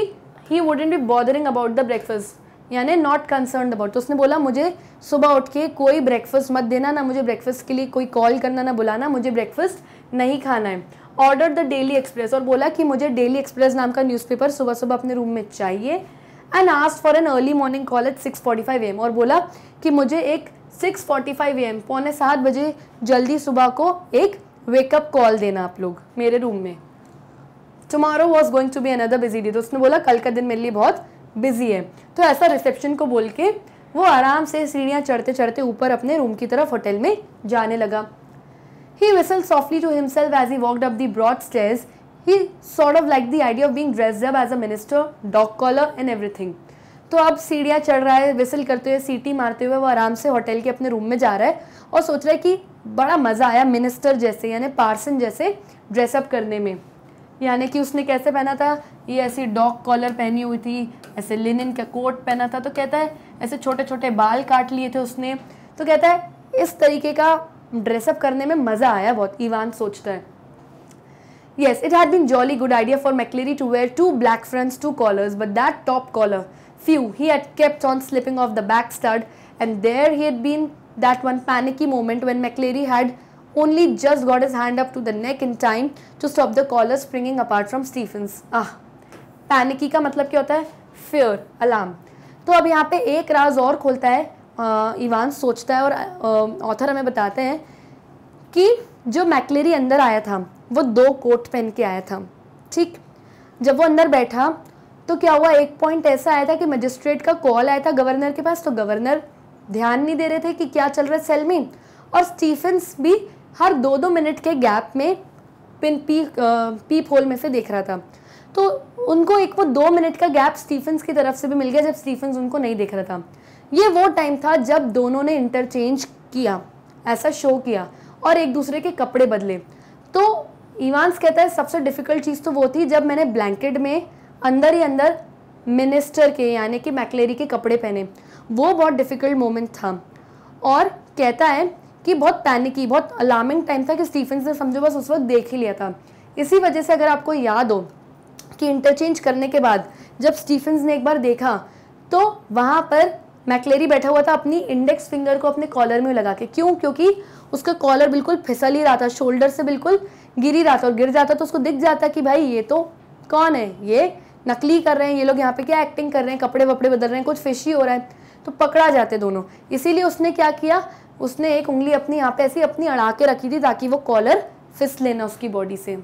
he wouldn't be bothering about the breakfast यानी नॉट कंसर्न अबाउट तो उसने बोला मुझे सुबह उठ के कोई ब्रेकफास्ट मत देना ना मुझे ब्रेकफास्ट के लिए कोई कॉल करना ना बुलाना मुझे ब्रेकफास्ट नहीं खाना है ऑर्डर द डेली एक्सप्रेस और बोला कि मुझे डेली एक्सप्रेस नाम का न्यूज़पेपर सुबह सुबह अपने रूम में चाहिए and asked for an early morning call at six forty five AM और बोला कि मुझे एक सिक्स फोर्टी फाइव एम पौने सात बजे जल्दी सुबह को एक वेकअप कॉल देना आप लोग मेरे रूम में tomorrow was going to be another busy day तो उसने बोला कल का दिन मेरे लिए बहुत बिज़ी है तो ऐसा रिसेप्शन को बोल के वो आराम से सीढ़ियाँ चढ़ते चढ़ते ऊपर अपने रूम की तरफ होटल में जाने लगा he whistle softly to himself as he walked up the broad stage he sort of like the idea of being dressed up as a minister dog collar and everything तो अब सीढ़ियाँ चढ़ रहा है विसल करते हुए सीटी मारते हुए वो आराम से होटल के अपने रूम में जा रहा है और सोच रहा है कि बड़ा मज़ा आया मिनिस्टर जैसे यानी पार्सन जैसे ड्रेसअप करने में यानी कि उसने कैसे पहना था ये ऐसी डॉग कॉलर पहनी हुई थी ऐसे लिनिन का कोट पहना था तो कहता है ऐसे छोटे छोटे बाल काट लिए थे उसने तो कहता है इस तरीके का ड्रेसअप करने में मज़ा आया बहुत ईवान सोचता है yes it had been jolly good idea for McLeery to wear two black friends to collar but that top collar phew he had kept on slipping off the back start and there he had been that one panicky moment when McLeery had only just got his hand up to the neck in time to stop the collar springing apart from Stephens. Ah, panicky का मतलब क्या होता है Fear, alarm. तो अब यहाँ पे एक राज और खोलता है आ, इवान सोचता है और ऑथर हमें बताते हैं कि जो मैकलेरी अंदर आया था वो दो कोट पहन के आया था ठीक जब वो अंदर बैठा तो क्या हुआ एक पॉइंट ऐसा आया था कि मजिस्ट्रेट का कॉल आया था गवर्नर के पास तो गवर्नर ध्यान नहीं दे रहे थे कि क्या चल रहा है सेल में और स्टीफेंस भी हर दो दो मिनट के गैप में पिन पी पीप होल में से देख रहा था तो उनको एक वो दो मिनट का गैप स्टीफन्स की तरफ से भी मिल गया जब स्टीफन्स उनको नहीं देख रहा था ये वो टाइम था जब दोनों ने इंटरचेंज किया ऐसा शो किया और एक दूसरे के कपड़े बदले तो इवान्स कहता है सबसे डिफ़िकल्ट चीज़ तो वो थी जब मैंने ब्लैंकेट में अंदर ही अंदर मिनिस्टर के यानी कि मैकलेरी के कपड़े पहने वो बहुत डिफ़िकल्ट मोमेंट था और कहता है कि बहुत पैनिकी बहुत अलार्मिंग टाइम था कि स्टीफेंस ने समझो बस उस वक्त देख ही लिया था इसी वजह से अगर आपको याद हो कि इंटरचेंज करने के बाद जब स्टीफेंस ने एक बार देखा तो वहाँ पर मैकलेरी बैठा हुआ था अपनी इंडेक्स फिंगर को अपने कॉलर में लगा के क्यों क्योंकि उसका कॉलर बिल्कुल फिसल ही रहा था शोल्डर से बिल्कुल गिर ही रहा था और गिर जाता तो उसको दिख जाता कि भाई ये तो कौन है ये नकली कर रहे हैं ये लोग यहाँ पे क्या एक्टिंग कर रहे हैं कपड़े वपड़े बदल रहे हैं कुछ फिशी हो रहा है तो पकड़ा जाते दोनों इसीलिए उसने क्या किया उसने एक उंगली अपनी यहाँ पे ऐसी अपनी अड़ा के रखी थी ताकि वो कॉलर फिस लेना उसकी बॉडी से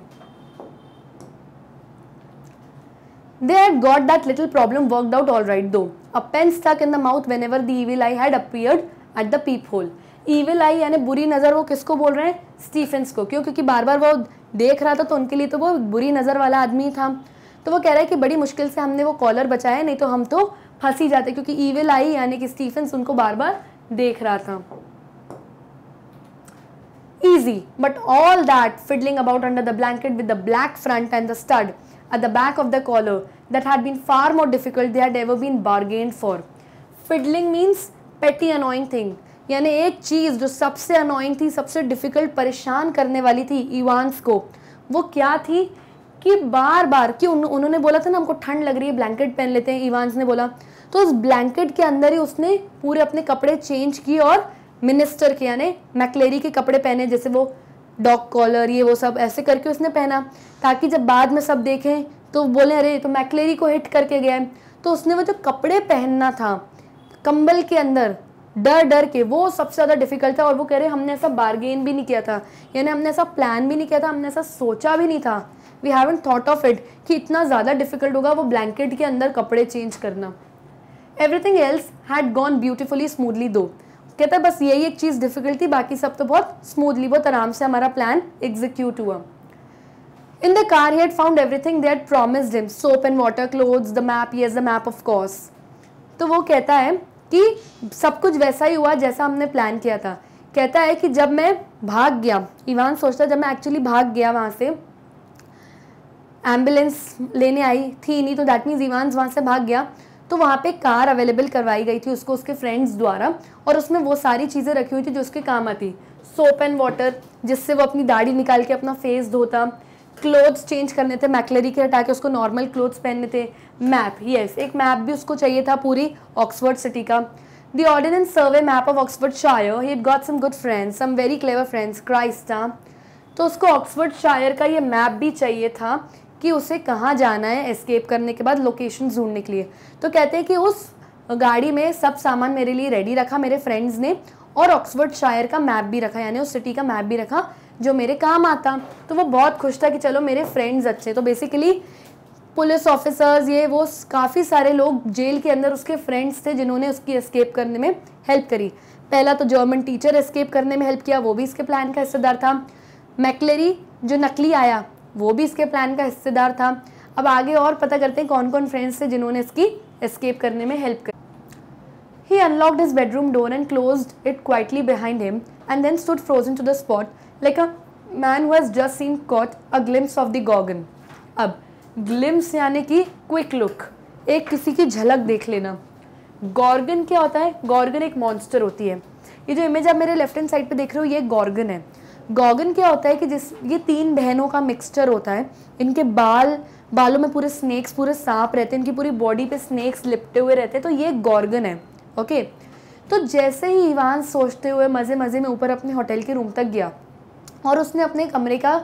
had got that little problem work out all right though a pen stuck in the mouth when ever evil eye had appeared at the peep hole evil eye यानी बुरी नज़र वो किसको बोल रहे हैं स्टीफेंस को क्यों क्योंकि बार बार वो देख रहा था तो उनके लिए तो वो बुरी नज़र वाला आदमी था तो वो कह रहा है कि बड़ी मुश्किल से हमने वो कॉलर बचाया नहीं तो हम तो फंस ही जाते क्योंकि ईविल आई यानी कि स्टीफेंस उनको बार बार देख रहा था easy but all that fiddling about under the blanket with the black front and the stud at the back of the collar that had been far more difficult they had ever been bargained for fiddling means petty annoying thing यानी एक चीज़ जो सबसे annoying थी सबसे difficult परेशान करने वाली थी इवान्स को वो क्या थी कि बार बार कि उन, उन्होंने बोला था ना हमको ठंड लग रही है ब्लैंकेट पहन लेते हैं इवान्स ने बोला तो उस ब्लैंकेट के अंदर ही उसने पूरे अपने कपड़े चेंज किए और मिनिस्टर के यानी मैकलेरी के कपड़े पहने जैसे वो डॉग कॉलर ये वो सब ऐसे करके उसने पहना ताकि जब बाद में सब देखें तो बोले अरे तो मैकलेरी को हिट करके गया है तो उसने वो जो कपड़े पहनना था कंबल के अंदर डर डर के वो सबसे ज़्यादा डिफिकल्ट था और वो कह रहे हमने ऐसा बार्गेन भी नहीं किया था यानी हमने ऐसा प्लान भी नहीं किया था हमने ऐसा सोचा भी नहीं था we haven't thought of it कि इतना ज़्यादा डिफिकल्ट होगा वो ब्लैंकेट के अंदर कपड़े चेंज करना everything else had gone beautifully smoothly though कहता है बस यही एक चीज़ डिफिकल्ट थी बाकी सब तो बहुत स्मूथली बहुत आराम से हमारा प्लान एग्जीक्यूट हुआ in the car he had found everything they had promised him: soap and water, clothes, the map. Yes, the map, of course. तो वो कहता है कि सब कुछ वैसा ही हुआ जैसा हमने प्लान किया था कहता है कि जब मैं भाग गया इवान सोचता जब मैं एक्चुअली भाग गया वहाँ से एम्बुलेंस लेने आई थी नहीं तो दैट मीन्स इवान वहाँ से भाग गया तो वहाँ पे कार अवेलेबल करवाई गई थी उसको उसके फ्रेंड्स द्वारा और उसमें वो सारी चीज़ें रखी हुई थी जो उसके काम आती सोप एंड वाटर जिससे वो अपनी दाढ़ी निकाल के अपना फेस धोता क्लोथ्स चेंज करने थे मैकलरी के हटा के उसको नॉर्मल क्लोथ्स पहनने थे मैप यस एक मैप भी उसको चाहिए था पूरी ऑक्सफर्ड सिटी का the Ordnance Survey map of Oxfordshire he got some good friends, friends very clever friends, Christ हाँ। तो उसको ऑक्सफर्ड शायर का ये मैप भी चाहिए था कि उसे कहाँ जाना है एस्केप करने के बाद लोकेशन ढूंढने के लिए तो कहते हैं कि उस गाड़ी में सब सामान मेरे लिए रेडी रखा मेरे फ्रेंड्स ने और ऑक्सफर्ड शायर का मैप भी रखा यानी उस सिटी का मैप भी रखा जो मेरे काम आता तो वो बहुत खुश था कि चलो मेरे फ्रेंड्स अच्छे तो बेसिकली पुलिस ऑफिसर्स ये वो काफ़ी सारे लोग जेल के अंदर उसके फ्रेंड्स थे जिन्होंने उसकी एस्केप करने में हेल्प करी पहला तो जर्मन टीचर एस्केप करने में हेल्प किया वो भी इसके प्लान का हिस्सेदार था मैकलरी जो नकली आया वो भी इसके प्लान का हिस्सेदार था अब आगे और पता करते हैं कौन कौन फ्रेंड्स थे जिन्होंने इसकी एस्केप करने में हेल्प कर he unlocked his bedroom door and close it quietly behind him and then stood frozen to the spot like a man who has just seen caught a glimpse of the gorgon. अब glimpse यानी कि quick look एक किसी की झलक देख लेना Gorgon क्या होता है गॉर्गन एक मॉन्स्टर होती है ये जो इमेज आप मेरे लेफ्ट हैंड साइड पे देख रहे हो ये गॉर्गन है गॉगन क्या होता है कि जिस ये तीन बहनों का मिक्सचर होता है इनके बाल बालों में पूरे स्नेक्स पूरे सांप रहते हैं इनकी पूरी बॉडी पे स्नेक्स लिपटे हुए रहते हैं तो ये गॉर्गन है ओके तो जैसे ही इवान सोचते हुए मज़े मज़े में ऊपर अपने होटल के रूम तक गया और उसने अपने कमरे का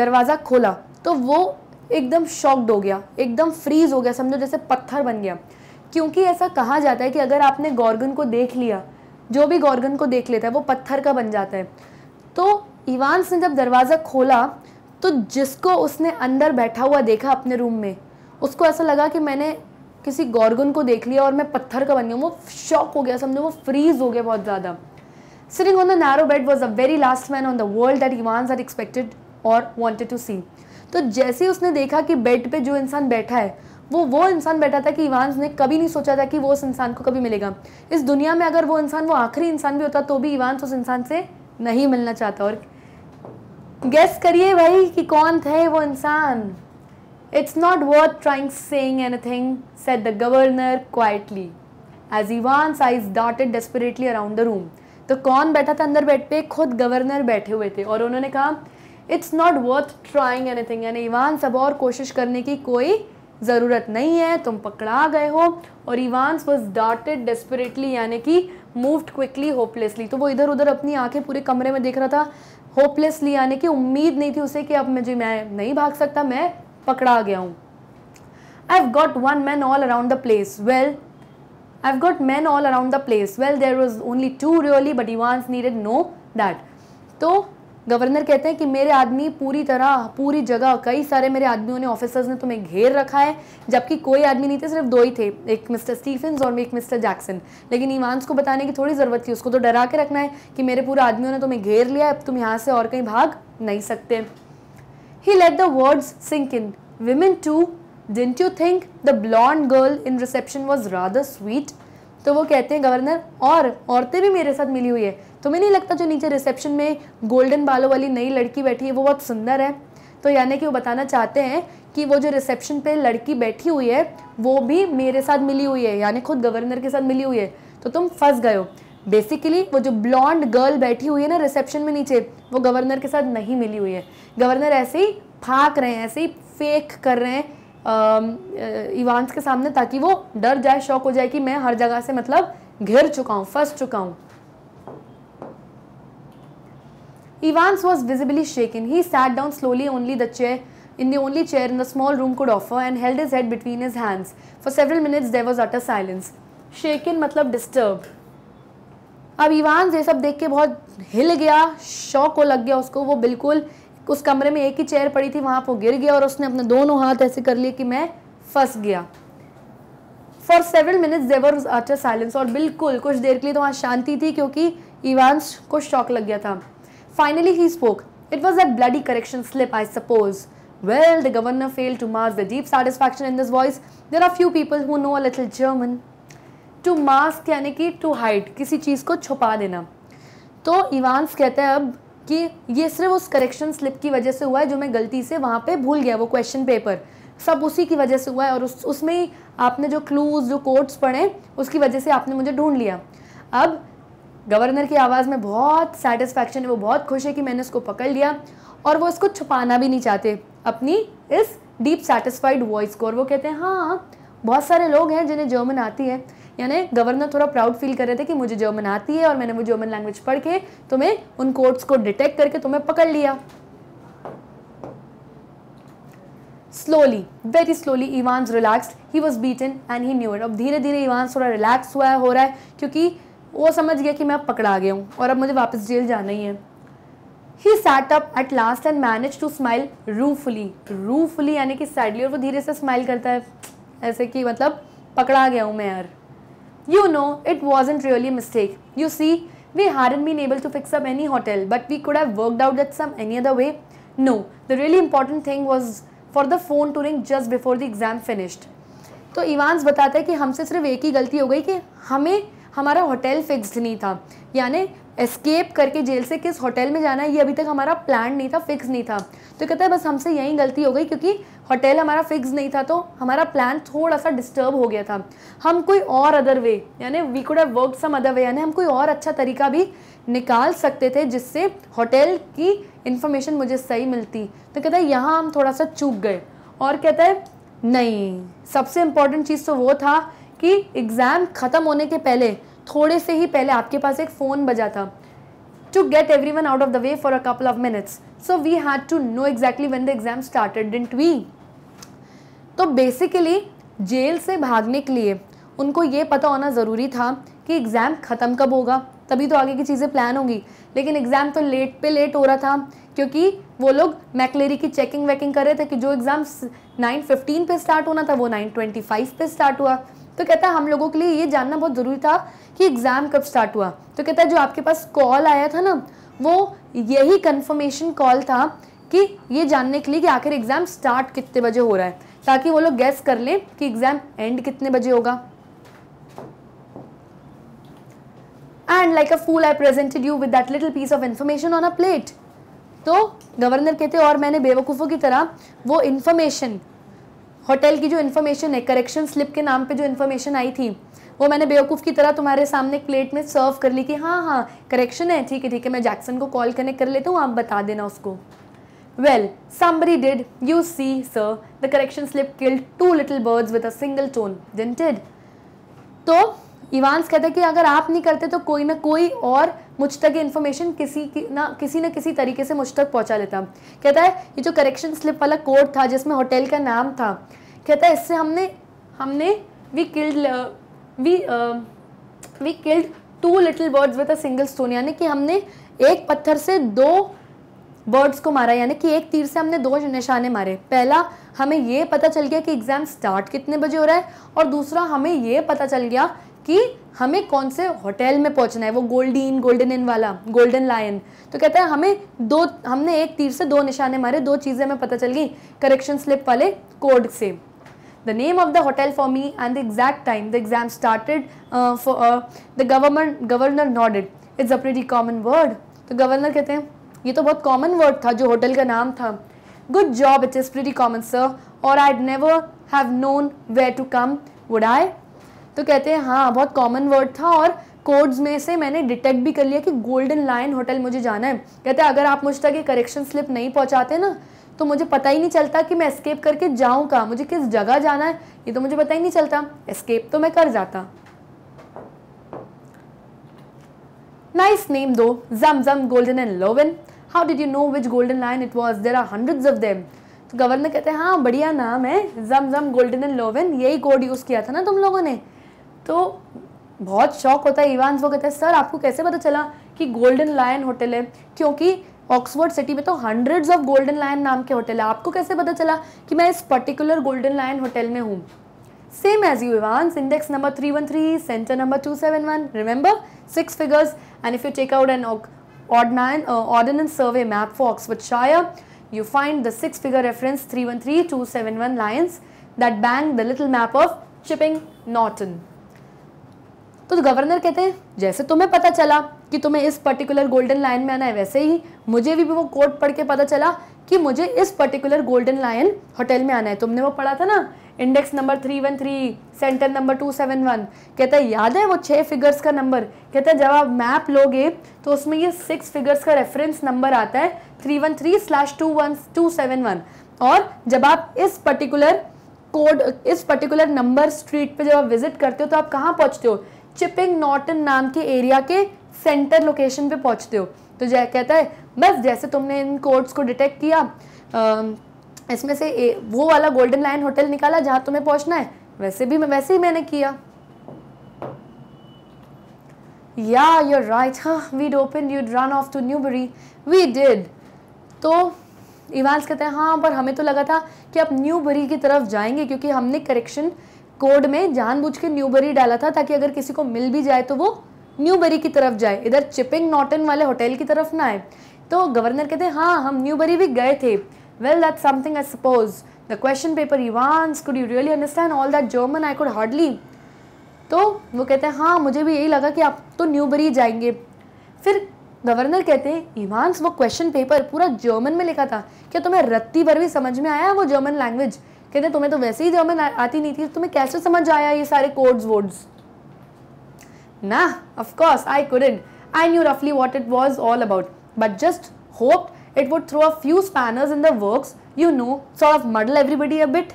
दरवाज़ा खोला तो वो एकदम शॉक्ड हो गया एकदम फ्रीज हो गया समझो जैसे पत्थर बन गया क्योंकि ऐसा कहा जाता है कि अगर आपने गॉर्गन को देख लिया जो भी गॉर्गन को देख लेता है वो पत्थर का बन जाता है तो इवान्स ने जब दरवाज़ा खोला तो जिसको उसने अंदर बैठा हुआ देखा अपने रूम में उसको ऐसा लगा कि मैंने किसी गौरगुन को देख लिया और मैं पत्थर का बन गया वो शॉक हो गया समझो वो फ्रीज हो गया बहुत ज़्यादा sitting on the narrow bed was a very last man on the world that Evans are expected और वॉन्टेड टू सी तो जैसे ही उसने देखा कि बेड पे जो इंसान बैठा है वो वो इंसान बैठा था कि इवान्स ने कभी नहीं सोचा था कि वो उस इंसान को कभी मिलेगा इस दुनिया में अगर वो इंसान वो आखिरी इंसान भी होता तो भी इवान्स उस इंसान से नहीं मिलना चाहता और गेस करिए भाई कि कौन थे वो इंसान it's not worth trying saying anything said the governor quietly as Evans size डॉटेड डेस्परेटली अराउंड द रूम तो कौन बैठा था अंदर बेड पे खुद गवर्नर बैठे हुए थे और उन्होंने कहा it's not worth trying anything यानी ईवान सब और कोशिश करने की कोई ज़रूरत नहीं है तुम पकड़ा गए हो और इवान्स वॉज डॉटेड डेस्परेटली यानी कि मूव्ड क्विकली होपलेसली तो वो इधर उधर अपनी आंखें पूरे कमरे में देख रहा था होपलेसली यानी कि उम्मीद नहीं थी उसे कि अब मुझे मैं नहीं भाग सकता मैं पकड़ा गया हूँ I have got one man all around the place well I have got man all around the place well there was only two really but Evans needed know that तो गवर्नर कहते हैं कि मेरे आदमी पूरी तरह पूरी जगह कई सारे मेरे आदमियों ने ऑफिसर्स ने तुम्हें घेर रखा है जबकि कोई आदमी नहीं थे सिर्फ दो ही थे एक मिस्टर स्टीफेंस और एक मिस्टर जैक्सन लेकिन ईवान्स को बताने की थोड़ी ज़रूरत थी उसको तो डरा के रखना है कि मेरे पूरे आदमियों ने तुम्हें घेर लिया अब तुम यहाँ से और कहीं भाग नहीं सकते he let the words sink in women too didn't you think the blonde girl in reception was rather sweet तो वो कहते हैं गवर्नर और औरतें भी मेरे साथ मिली हुई है तुम्हें नहीं लगता जो नीचे रिसेप्शन में गोल्डन बालों वाली नई लड़की बैठी है वो बहुत सुंदर है तो यानी कि वो बताना चाहते हैं कि वो जो रिसेप्शन पे लड़की बैठी हुई है वो भी मेरे साथ मिली हुई है यानी खुद गवर्नर के साथ मिली हुई है तो तुम फंस गए हो बेसिकली वो जो ब्लॉन्ड गर्ल बैठी हुई है ना रिसेप्शन में नीचे वो गवर्नर के साथ नहीं मिली हुई है गवर्नर ऐसे ही फाक रहे हैं ऐसे ही फेक कर रहे हैं इवांस के सामने ताकि वो डर जाए शौक हो जाए कि मैं हर जगह से मतलब घिर चुका हूँ फंस चुका हूँ Evans was visibly shaking he sat down slowly only the chair in the only chair in the small room could offer and held his head between his hands for several minutes there was utter silence shaking मतलब disturb अब Ivan ये सब देख के बहुत हिल गया शौक को लग गया उसको वो बिल्कुल उस कमरे में एक ही चेयर पड़ी थी वहां पर गिर गया और उसने अपने दोनों हाथ ऐसे कर लिए कि मैं फंस गया for seven minute there was utter silence और बिल्कुल कुछ देर के लिए तो वहाँ शांति थी क्योंकि इवान्स को शॉक लग गया था finally he spoke it was a bloody correction slip I suppose well the governor fail to mars the deep satisfaction in this voice there are few people who know a little German to mask यानी कि to hide किसी चीज़ को छुपा देना तो Evans कहते हैं अब कि ये सिर्फ उस करेक्शन स्लिप की वजह से हुआ है जो मैं गलती से वहाँ पे भूल गया वो क्वेश्चन पेपर सब उसी की वजह से हुआ है और उस उसमें आपने जो क्लूज जो कोट्स पढ़े उसकी वजह से आपने मुझे ढूंढ लिया अब गवर्नर की आवाज़ में बहुत सेटिस्फैक्शन है वो बहुत खुश है कि मैंने उसको पकड़ लिया और वो इसको छुपाना भी नहीं चाहते अपनी इस डीप सेटिस्फाइड वॉइस को और वो कहते हैं हाँ बहुत सारे लोग हैं जिन्हें जर्मन आती है यानी गवर्नर थोड़ा प्राउड फील कर रहे थे कि मुझे जर्मन आती है और मैंने वो जर्मन लैंग्वेज पढ़ के तुम्हें तो उन कोड्स को डिटेक्ट करके तुम्हें तो पकड़ लिया slowly very slowly Evans relax he was beaten and he knew it अब धीरे धीरे इवान्स थोड़ा रिलैक्स हुआ है हो रहा है क्योंकि वो समझ गया कि मैं अब पकड़ा गया हूँ और अब मुझे वापस जेल जाना ही है he sat up at last and manage to smile ruefully ruefully यानी कि सैडली और वो धीरे से स्माइल करता है ऐसे कि मतलब पकड़ा गया हूँ मैं यार You know, it wasn't really a mistake. You see, we hadn't been able to fix up any hotel, but we could have worked out that some any other way. No, the really important thing was for the phone to ring just before the exam finished. तो Evans बताता है कि हमसे सिर्फ एक ही गलती हो गई कि हमें हमारा होटल फिक्स्ड नहीं था यानी एस्केप करके जेल से किस होटल में जाना है ये अभी तक हमारा प्लान नहीं था फिक्स नहीं था तो कहता है बस हमसे यही गलती हो गई क्योंकि होटल हमारा फिक्स नहीं था तो हमारा प्लान थोड़ा सा डिस्टर्ब हो गया था हम कोई और अदर वे यानी we could have work some other way यानी हम कोई और अच्छा तरीका भी निकाल सकते थे जिससे होटल की इंफॉर्मेशन मुझे सही मिलती तो कहता है यहाँ हम थोड़ा सा चूक गए और कहता है नहीं सबसे इंपॉर्टेंट चीज़ तो वो था कि एग्ज़ाम ख़त्म होने के पहले थोड़े से ही पहले आपके पास एक फ़ोन बजा था get everyone out of the way for a couple of minutes so we had to know exactly when the exam started didn't we? तो बेसिकली जेल से भागने के लिए उनको ये पता होना ज़रूरी था कि एग्ज़ाम ख़त्म कब होगा तभी तो आगे की चीज़ें प्लान होंगी लेकिन एग्ज़ाम तो लेट पे लेट हो रहा था क्योंकि वो लोग मैकलेरी की चेकिंग वेकिंग कर रहे थे कि जो एग्ज़ाम 9:15 पे स्टार्ट होना था वो 9:25 पे स्टार्ट हुआ तो कहता है हम लोगों के लिए ये जानना बहुत ज़रूरी था कि एग्ज़ाम कब स्टार्ट हुआ तो कहता है जो आपके पास कॉल आया था ना वो यही कंफर्मेशन कॉल था कि ये जानने के लिए कि आखिर एग्ज़ाम स्टार्ट कितने बजे हो रहा है ताकि वो लोग गैस कर लें कि एग्ज़ाम एंड कितने बजे होगा and like a fool I presented you with that little piece of information on a plate तो गवर्नर कहते और मैंने बेवकूफ़ों की तरह वो इन्फॉर्मेशन होटल की जो इन्फॉर्मेशन है करेक्शन स्लिप के नाम पे जो इन्फॉर्मेशन आई थी वो मैंने बेवकूफ़ की तरह तुम्हारे सामने प्लेट में सर्व कर ली कि हाँ हाँ करेक्शन है ठीक है ठीक है मैं जैक्सन को कॉल कनेक्ट कर लेता हूँ आप बता देना उसको well somebody did you see sir the correction slip killed two little birds with a single tone didn't तो इवान्स कहते कि अगर आप नहीं करते तो कोई ना कोई और मुझ तक ये इन्फॉर्मेशन किसी की ना किसी ना किसी तरीके से मुझ तक पहुंचा लेता कहता है ये जो करेक्शन स्लिप वाला कोड था जिसमें होटल का नाम था कहता है इससे हमने हमने we killed we we killed two little birds with a single stone यानी कि हमने एक पत्थर से दो बर्ड्स को मारा यानी कि एक तीर से हमने दो निशाने मारे पहला हमें ये पता चल गया कि एग्ज़ाम स्टार्ट कितने बजे हो रहा है और दूसरा हमें ये पता चल गया कि हमें कौन से होटल में पहुंचना है वो गोल्डीन गोल्डन इन वाला गोल्डन लायन तो कहता है हमें दो हमने एक तीर से दो निशाने मारे दो चीज़ें हमें पता चल गई करेक्शन स्लिप वाले कोड से the name of the hotel for me and the exact time the exam started uh, for uh, the government governor nodded it's a pretty common word the governor kehte hain ye to bahut common word tha jo hotel ka naam tha good job it is pretty common sir or i'd never have known where to come would i to kehte hain ha bahut common word tha aur codes में से मैंने detect भी कर लिया कि golden line hotel मुझे जाना है कहते हैं अगर आप मुझ तक ये करेक्शन स्लिप नहीं पहुंचाते ना तो मुझे पता ही नहीं चलता कि मैं एस्केप करके जाऊँ कहाँ मुझे किस जगह जाना है ये तो मुझे पता ही नहीं चलता एस्केप तो मैं कर जाता नाइस नेम दो जम जम गोल्डन एंड लोवन how did you know which Golden Lion it was there are hundreds of them तो गवर्नर कहते हैं हाँ बढ़िया नाम है जम जम गोल्डन एंड लोवन यही कोड यूज़ किया था ना तुम लोगों ने तो बहुत शौक होता है इवान वो कहते हैं सर आपको कैसे पता चला कि गोल्डन लायन होटल है क्योंकि ऑक्सफोर्ड सिटी में तो हंड्रेड ऑफ गोल्डन लाइन नाम के होटल हैं आपको कैसे पता चला कि मैं इस पर्टिकुलर गोल्डन लाइन होटल में हूँ same as you Evan index number three one three centre number two seven one remember six figures and if you take out an Ordnance Ordnance Survey map for Oxfordshire you find the six figure reference three one three two seven one lines that bang the little map of Chipping Norton तो governor तो कहते हैं जैसे तुम्हें पता चला कि तुम्हें इस पर्टिकुलर गोल्डन लाइन में आना है वैसे ही मुझे भी वो कोड पढ़ के पता चला कि मुझे इस पर्टिकुलर गोल्डन लायन होटल में आना है तुमने वो पढ़ा था ना index number three one three centre number two seven one कहता है याद है वो छः फिगर्स का नंबर कहता है जब आप मैप लोगे तो उसमें ये सिक्स फिगर्स का रेफरेंस नंबर आता है three one three slash two one two seven one और जब आप इस पर्टिकुलर कोड इस पर्टिकुलर नंबर स्ट्रीट पे जब आप विजिट करते हो तो आप कहाँ पहुँचते हो चिपिंग नॉर्टन नाम के एरिया के सेंटर लोकेशन पे पहुंचते हो तो जय कहता है बस जैसे तुमने इन कोड्स को डिटेक्ट किया आ, इसमें से ए, वो वाला गोल्डन लाइन होटल निकाला जहां तुम्हें पहुंचना है वैसे भी मैं वैसे ही मैंने किया या यूर राइट हाँ we'd open you'd run off to Newbury we did तो इवान्स कहते हैं हाँ पर हमें तो लगा था कि आप न्यू बरी की तरफ जाएंगे क्योंकि हमने करेक्शन कोड में जानबूझ के न्यूबरी डाला था ताकि अगर किसी को मिल भी जाए तो वो न्यूबरी की तरफ जाए इधर चिपिंग नॉटन वाले होटल की तरफ ना आए तो गवर्नर कहते हैं हाँ हम न्यूबरी भी गए थे well that something I suppose the question paper you once could you really understand all that German I could hardly तो वो कहते हैं हाँ मुझे भी यही लगा कि आप तो न्यूबरी जाएंगे फिर गवर्नर कहते हैं इवान्स वो क्वेश्चन पेपर पूरा जर्मन में लिखा था क्या तुम्हें रत्ती भर भी समझ में आया वो जर्मन लैंग्वेज कहते तुम्हें तो वैसे ही जर्मन आती नहीं थी तो तुम्हें कैसे समझ आया ये सारे कोड्स वोड्स ना of course I couldn't I knew रफली what it was all about but just hope it would throw a few spanners in the works you know saw of मडल everybody a bit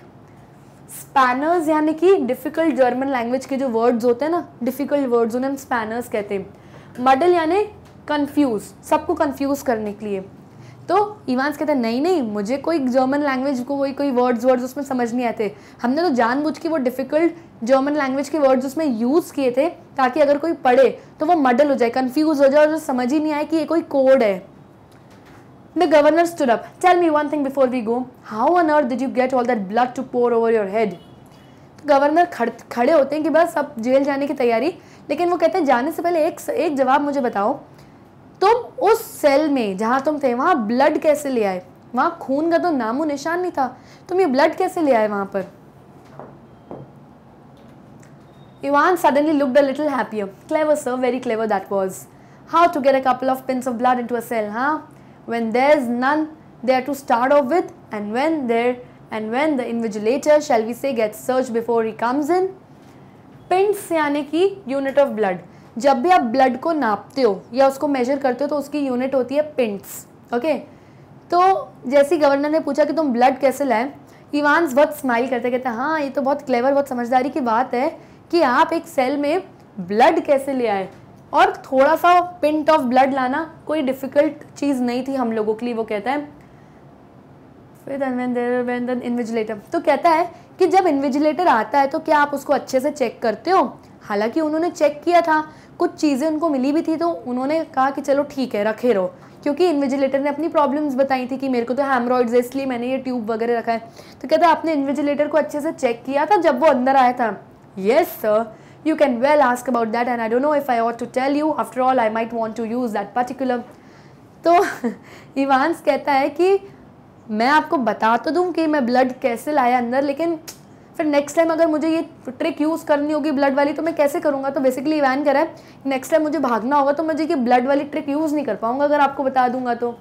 spanners यानी कि difficult German language के जो words होते हैं ना difficult words उन्हें हम spanners कहते हैं मडल यानी कन्फ्यूज सबको कन्फ्यूज करने के लिए तो इवानस कहते नहीं नहीं मुझे कोई जर्मन लैंग्वेज को कोई कोई वर्ड्स वर्ड्स उसमें समझ नहीं आते हमने तो जानबूझ के वो डिफ़िकल्ट जर्मन लैंग्वेज के वर्ड्स उसमें यूज़ किए थे ताकि अगर कोई पढ़े तो वो मडल हो जाए कन्फ्यूज़ हो जाए और समझ ही नहीं आए कि ये कोई कोड है the governor stood up. Tell one thing before we go how How on earth did you get all that blood to pour over your governor खड़े होते हैं कि बस अब जेल जाने की तैयारी लेकिन वो कहते हैं जाने से पहले एक एक जवाब मुझे बताओ तुम उस सेल में जहाँ तुम थे वहाँ ब्लड कैसे ले आए वहाँ खून का तो नामो निशान नहीं था तुम ये ब्लड कैसे ले आए वहाँ पर Ivan suddenly looked a little happier. Clever, sir, very clever that was. How to get a couple of pins of blood into a cell, huh? When there's none there to start off with, and when there and when the invigilator, shall we say, gets searched before he comes in? Pins यानी कि unit of blood. जब भी आप blood को नापते हो या उसको मेजर करते हो तो उसकी यूनिट होती है पिंट्स ओके तो जैसे गवर्नर ने पूछा कि तुम ब्लड कैसे लाए इवान्स बहुत स्माइल करते कहते हाँ ये तो बहुत क्लेवर बहुत समझदारी की बात है कि आप एक सेल में ब्लड कैसे ले आए और थोड़ा सा पिंट ऑफ ब्लड लाना कोई डिफ़िकल्ट चीज़ नहीं थी हम लोगों के लिए वो कहता है इन्विजिलेटर तो कहता है कि जब इन्विजिलेटर आता है तो क्या आप उसको अच्छे से चेक करते हो हालांकि उन्होंने चेक किया था कुछ चीज़ें उनको मिली भी थी तो उन्होंने कहा कि चलो ठीक है रखे रहो क्योंकि इन्विजिलेटर ने अपनी प्रॉब्लम्स बताई थी कि मेरे को तो हेमरॉइड्स है इसलिए मैंने ये ट्यूब वगैरह रखा है तो कहता आपने इन्विजिलेटर को अच्छे से चेक किया था जब वो अंदर आया था yes sir you can well ask about that and I don't know if I ought to tell you after all I might want to use that particular तो इवानस कहता है कि मैं आपको बता तो दूँ कि मैं ब्लड कैसे लाया अंदर लेकिन फिर नेक्स्ट टाइम अगर मुझे ये ट्रिक यूज़ करनी होगी ब्लड वाली तो मैं कैसे करूँगा तो बेसिकली इवैन करा है नेक्स्ट टाइम मुझे भागना होगा तो मुझे ये ब्लड वाली ट्रिक यूज़ नहीं कर पाऊँगा अगर आपको बता दूंगा तो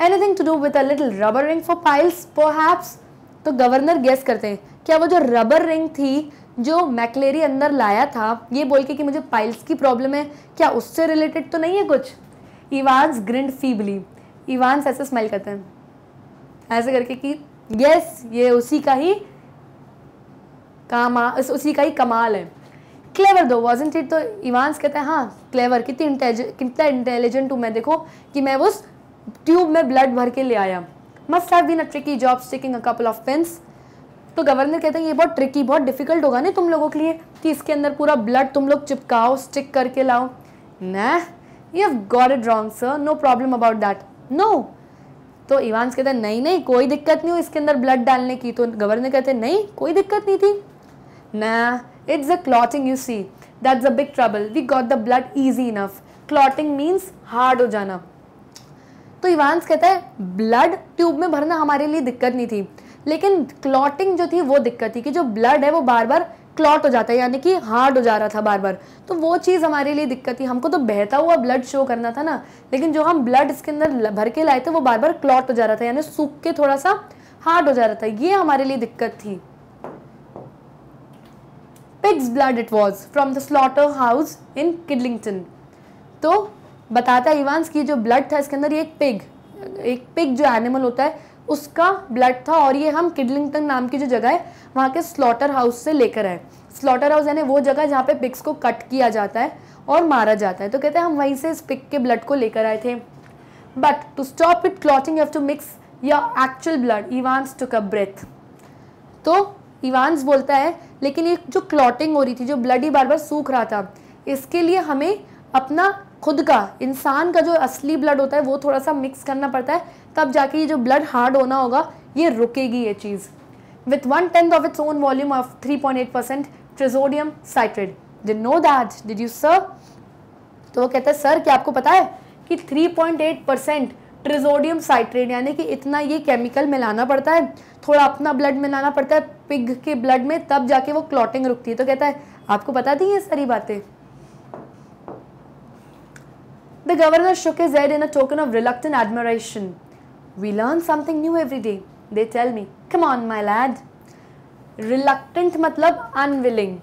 anything to do with a little rubber ring for piles perhaps तो गवर्नर गेस करते हैं क्या वो जो रबर रिंग थी जो मैकलेरी अंदर लाया था ये बोल के कि मुझे पाइल्स की प्रॉब्लम है क्या उससे रिलेटेड तो नहीं है कुछ इवान्स ग्रिंड फीबली इवान्स ऐसे स्मेल करते हैं ऐसे करके कि यस yes, ये उसी का ही कामा उसी का ही कमाल है क्लेवर दो वॉजेंट इट तो इवान्स कहते हैं हाँ क्लेवर कितनी इंटेलिजेंट कितना इंटेलिजेंट हूँ मैं देखो कि मैं उस ट्यूब में ब्लड भर के ले आया must have been a tricky job sticking a couple of pence तो गवर्नर कहते हैं ये बहुत ट्रिकी बहुत डिफिकल्ट होगा ना तुम लोगों के लिए कि इसके अंदर पूरा ब्लड तुम लोग चिपकाओ स्टिक करके लाओ ना you have got it wrong sir no problem about that no तो इवानस कहते हैं नहीं नहीं कोई दिक्कत नहीं हो इसके अंदर ब्लड डालने की तो गवर्नर कहते हैं नहीं कोई दिक्कत नहीं थी ना it's a clotting you see that's a big trouble we got the blood easy enough clotting means hard हो जाना तो इवानस कहता है ब्लड ट्यूब में भरना हमारे लिए दिक्कत नहीं थी लेकिन क्लॉटिंग जो थी वो दिक्कत थी कि जो ब्लड है वो बार बार क्लॉट हो जाता है यानी कि हार्ड हो जा रहा था बार बार तो वो चीज़ हमारे लिए दिक्कत थी हमको तो बहता हुआ ब्लड शो करना था ना लेकिन जो हम ब्लड इसके अंदर भर के लाए थे वो बार बार क्लॉट हो जा रहा था यानी सूख के थोड़ा सा हार्ड हो जा रहा था ये हमारे लिए दिक्कत थी pigs blood it was from the slaughter house in Kidlington तो बताता इवानस की जो ब्लड था इसके अंदर ये एक पिग एक पिग जो एनिमल होता है उसका ब्लड था और ये हम किडलिंगटन नाम की जो जगह है वहाँ के स्लॉटर हाउस से लेकर आए स्लॉटर हाउस यानी वो जगह जहाँ पे पिक्स को कट किया जाता है और मारा जाता है तो कहते हैं हम वहीं से इस पिक के ब्लड को लेकर आए थे but to stop it clotting you have to mix your actual blood Evans to a breath तो इवान्स बोलता है लेकिन ये जो क्लॉटिंग हो रही थी जो ब्लड ही बार बार सूख रहा था इसके लिए हमें अपना खुद का इंसान का जो असली ब्लड होता है वो थोड़ा सा मिक्स करना पड़ता है तब जाके ये जो ब्लड हार्ड होना होगा ये रुकेगी ये चीज़ with one tenth of its own volume of three point eight percent trisodium citrate d no that did you sir तो वो कहता है सर क्या आपको पता है कि three point eight percent trisodium citrate यानी कि इतना ये केमिकल मिलाना पड़ता है थोड़ा अपना ब्लड मिलाना पड़ता है पिग के ब्लड में तब जाके वो क्लॉटिंग रुकती है तो कहता है आपको पता थी ये सारी बातें The governor shook his head in a token of reluctant admiration. We learn something new every day, they tell me. Come on, my lad. Reluctant मतलब unwilling,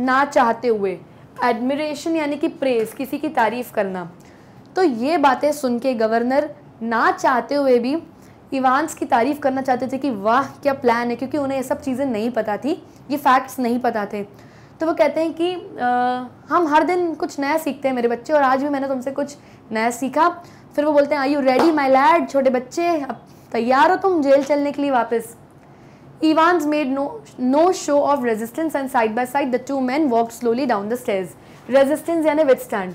ना चाहते हुए Admiration यानी कि praise, किसी की तारीफ करना तो ये बातें सुन के गवर्नर ना चाहते हुए भी इवान्स की तारीफ करना चाहते थे कि वाह क्या प्लान है क्योंकि उन्हें ये सब चीज़ें नहीं पता थी ये फैक्ट्स नहीं पता थे तो वो कहते हैं कि आ, हम हर दिन कुछ नया सीखते हैं मेरे बच्चे और आज भी मैंने तुमसे कुछ नया सीखा फिर वो बोलते हैं I you ready my lad छोटे बच्चे अब तैयार हो तुम जेल चलने के लिए वापस Evans made no no show of resistance and side by side the two man walk slowly down the stage resistance यानी स्टैंड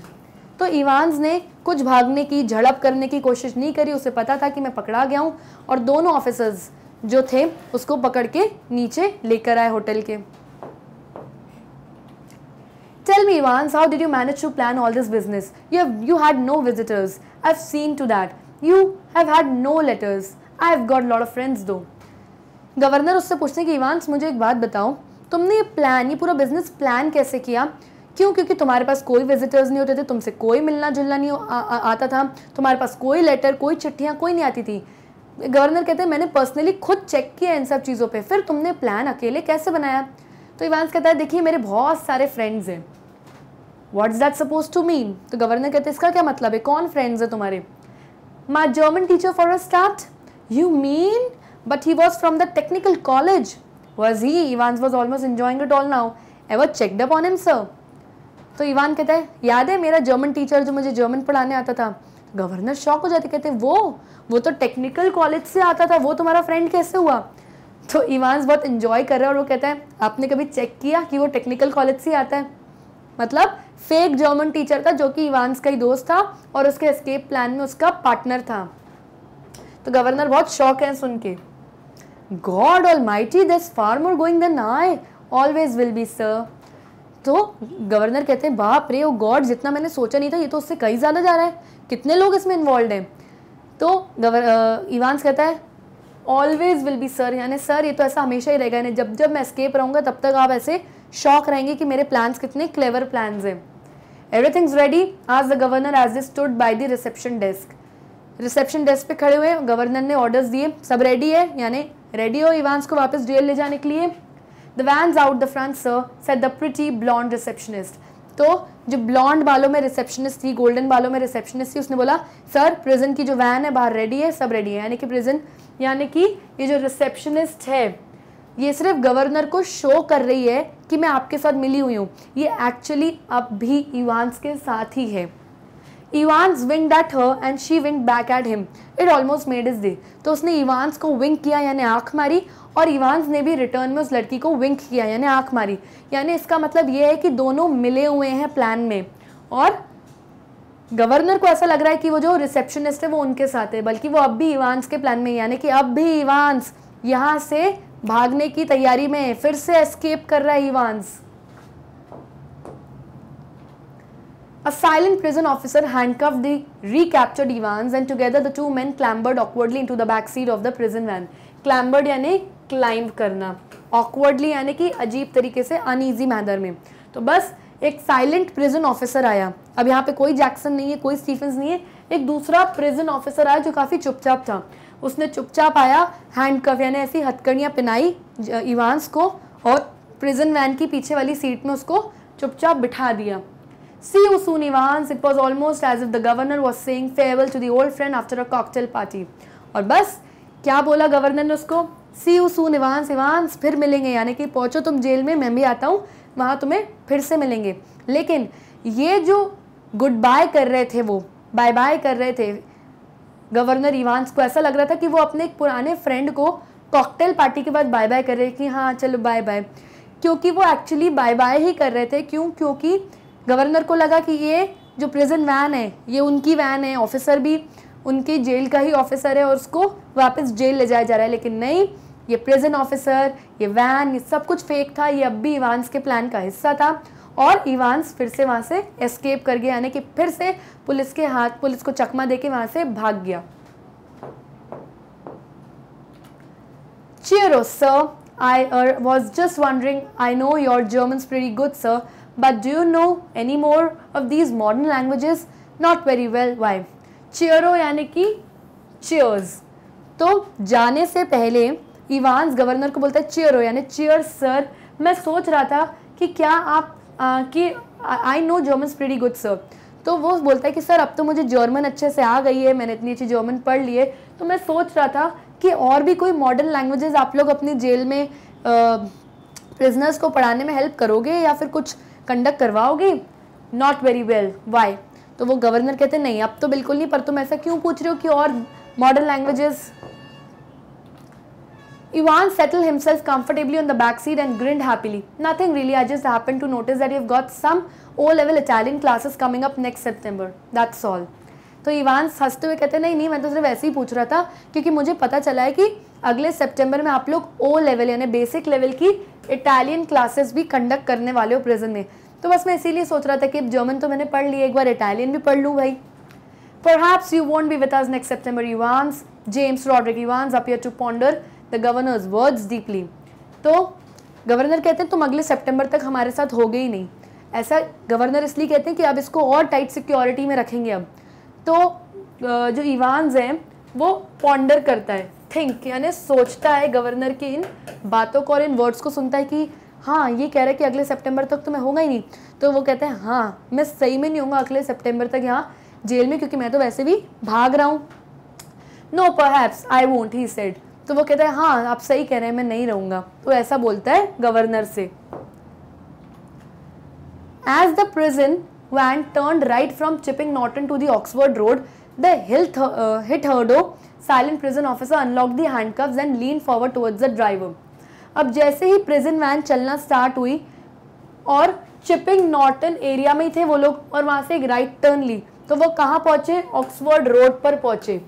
तो इवान्स ने कुछ भागने की झड़प करने की कोशिश नहीं करी उसे पता था कि मैं पकड़ा गया हूँ और दोनों ऑफिसर्स जो थे उसको पकड़ के नीचे लेकर आए होटल के Tell me, Vans, how did you manage to plan all this business? You, have, you had no visitors. I've seen to that. You have had no letters. have got lot of friends though. Governor उससे पूछते हैं कि Evans मुझे एक बात बताओ तुमने ये प्लान ये पूरा बिजनेस प्लान कैसे किया क्यों क्योंकि तुम्हारे पास कोई विजिटर्स नहीं होते थे तुमसे कोई मिलना जुलना नहीं आ, आ, आता था तुम्हारे पास कोई लेटर कोई चिट्ठियाँ कोई नहीं आती थी गवर्नर कहते हैं मैंने पर्सनली खुद चेक किया इन सब चीज़ों पर फिर तुमने प्लान अकेले कैसे बनाया तो इवान्स कहता है देखिए मेरे बहुत सारे फ्रेंड्स हैं what is that suppose to mean तो गवर्नर कहते इसका क्या मतलब है कौन फ्रेंड्स तो है तुम्हारे my German teacher for a start you mean but he was from the technical college was he Evan was almost enjoying it all now have check the up on him sir तो Evan कहते हैं याद है मेरा German teacher जो मुझे German पढ़ाने आता था गवर्नर शॉक हो जाते कहते वो वो तो टेक्निकल कॉलेज से आता था वो तुम्हारा फ्रेंड कैसे हुआ तो इवान बहुत इंजॉय कर रहा है और वो कहता है आपने कभी चेक किया कि वो टेक्निकल कॉलेज से आता है मतलब फेक जर्मन टीचर था जो कि इवान्स का ही दोस्त था और उसके एस्केप प्लान में उसका पार्टनर था तो गवर्नर बहुत शौक है सुन के God almighty this far more going then I always will be sir तो गवर्नर कहते हैं बाप रे ओ गॉड जितना मैंने सोचा नहीं था ये तो उससे कहीं ज़्यादा जा रहा है कितने लोग इसमें इन्वॉल्व हैं तो गवर्नर इवानस कहता है ऑलवेज विल बी सर यानी सर ये तो ऐसा हमेशा ही रहेगा यानी जब जब मैं स्केप रहूँगा तब तक आप ऐसे शौक रहेंगे कि मेरे प्लान्स कितने क्लेवर प्लान्स हैं इज रेडी आज the governor as they stood by the reception desk reception desk पे खड़े हुए गवर्नर ने ऑर्डर्स दिए सब रेडी है यानी रेडी हो इवान्स को वापस जेल ले जाने के लिए the vans out the front sir said the pretty blonde receptionist तो जो ब्लॉन्ड बालों में रिसेप्शनिस्ट थी गोल्डन बालों में रिसेप्शनिस्ट थी उसने बोला सर प्रिजन की जो वैन है बाहर रेडी है सब रेडी है यानी कि प्रिजन यानी कि ये जो रिसेप्शनिस्ट है ये सिर्फ गवर्नर को शो कर रही है कि मैं आपके साथ मिली हुई हूँ ये एक्चुअली अब भी इवान्स के साथ ही है Evans wink at her and she wink back at him it almost made his day तो उसने इवान्स को विंग किया यानी आँख मारी और इवान्स ने भी रिटर्न में उस लड़की को विंक किया यानी आँख मारी यानी इसका मतलब ये है कि दोनों मिले हुए हैं प्लान में और गवर्नर को ऐसा लग रहा है कि वो जो रिसेप्शनिस्ट है वो उनके साथ है बल्कि वो अब भी इवान्स के प्लान में यानी कि अब भी इवान्स यहाँ से भागने की तैयारी में है फिर से एस्केप कर रहा है Evans A silent prison officer handcuffed the recaptured Evans and together the two men clambered awkwardly into the back seat of the prison van. Clambered यानी क्लाइंब करना ऑकवर्डली यानी कि अजीब तरीके से अनईजी मैनर में तो बस एक साइलेंट प्रिजन ऑफिसर आया अब यहाँ पे कोई जैक्सन नहीं है कोई स्टीफेंस नहीं है एक दूसरा प्रिजन ऑफिसर आया जो काफ़ी चुपचाप था उसने चुपचाप आया हैंड कफ यानी ऐसी हथकड़ियाँ पिनाई इवान्स को और प्रिजन वैन की पीछे वाली सीट में उसको चुपचाप बिठा दिया see you soon Evans it was almost as if the governor was saying farewell to the old friend after a cocktail party और बस क्या बोला गवर्नर ने उसको see you soon Evans Evans फिर मिलेंगे यानी कि पहुँचो तुम जेल में मैं भी आता हूँ वहाँ तुम्हें फिर से मिलेंगे लेकिन ये जो गुड बाय कर रहे थे वो बाय बाय कर रहे थे गवर्नर इवान्स को ऐसा लग रहा था कि वो अपने एक पुराने फ्रेंड को कॉकटेल पार्टी के बाद बाय बाय कर रहे थे कि हाँ चलो बाय बाय क्योंकि वो एक्चुअली बाय बाय ही कर रहे थे क्यों क्योंकि गवर्नर को लगा कि ये जो प्रिजन वैन है ये उनकी वैन है ऑफिसर भी उनके जेल का ही ऑफिसर है और उसको वापस जेल ले जाया जा रहा है लेकिन नहीं ये प्रिजन ऑफिसर ये वैन ये सब कुछ फेक था ये अब भी इवान्स के प्लान का हिस्सा था और इवान्स फिर से वहाँ से एस्केप कर गया यानी कि फिर से पुलिस के हाथ पुलिस को चकमा दे के वहाँ से भाग गया cheerio sir I are was just wondering I know your German very good sir but do you know any more of these modern languages not very well wife cheerio यानी कि चियर्स तो जाने से पहले इवान्स गवर्नर को बोलता है chair हो यानी चेयर सर मैं सोच रहा था कि क्या आप आ, कि I know German pretty good sir तो वो बोलता है कि सर अब तो मुझे जर्मन अच्छे से आ गई है मैंने इतनी अच्छी जर्मन पढ़ ली है तो मैं सोच रहा था कि और भी कोई मॉडर्न लैंग्वेजेस आप लोग अपनी जेल में प्रिजनर्स को पढ़ाने में हेल्प करोगे या फिर कुछ कंडक्ट करवाओगे नॉट वेरी वेल वाई तो वो गवर्नर कहते नहीं अब तो बिल्कुल नहीं पर तुम ऐसा क्यों पूछ रहे हो कि और modern languages Ivan settled himself comfortably on the back seat and grinned happily. Nothing really, I just happened to notice that you've got some O-level Italian classes coming up next September. That's all. तो Evan हंसते हुए कहते नहीं नहीं मैं तो सिर्फ वैसे ही पूछ रहा था क्योंकि मुझे पता चला है कि अगले सितंबर में आप लोग ओ लेवल यानी बेसिक लेवल की इटालियन क्लासेस भी कंडक्ट करने वाले हो प्रेजेंट में तो बस मैं इसीलिए सोच रहा था कि जर्मन तो मैंने पढ़ लिया एक बार इटालियन भी पढ़ लूँ भाई perhaps you won't be with next September Evans James Roderick Evans appear to ponder the governor's words deeply तो गवर्नर कहते हैं तुम अगले सेप्टेम्बर तक हमारे साथ हो गए ही नहीं ऐसा गवर्नर इसलिए कहते हैं कि अब इसको और टाइट सिक्योरिटी में रखेंगे अब तो जो इवान्स हैं वो पॉन्डर करता है थिंक यानी सोचता है गवर्नर की इन बातों को और इन वर्ड्स को सुनता है कि हाँ ये कह रहा है कि अगले सितंबर तक तो मैं होगा ही नहीं तो वो कहते हैं हाँ मैं सही में नहीं होगा अगले सितंबर तक यहाँ जेल में क्योंकि मैं तो वैसे भी भाग रहा हूँ नो पर आई वोंट ही सेड तो वो कहता है हाँ आप सही कह रहे हैं मैं नहीं रहूंगा तो ऐसा बोलता है गवर्नर से as the prison van turn right from Chipping Norton to Oxford road the hitherto silent prison officer unlock the hand cuffs and lean forward towards the driver अब जैसे ही प्रिजन वैन चलना start हुई और chipping Norton area में ही थे वो लोग और वहां से एक राइट टर्न ली तो वो कहाँ पहुंचे ऑक्सफोर्ड रोड पर पहुंचे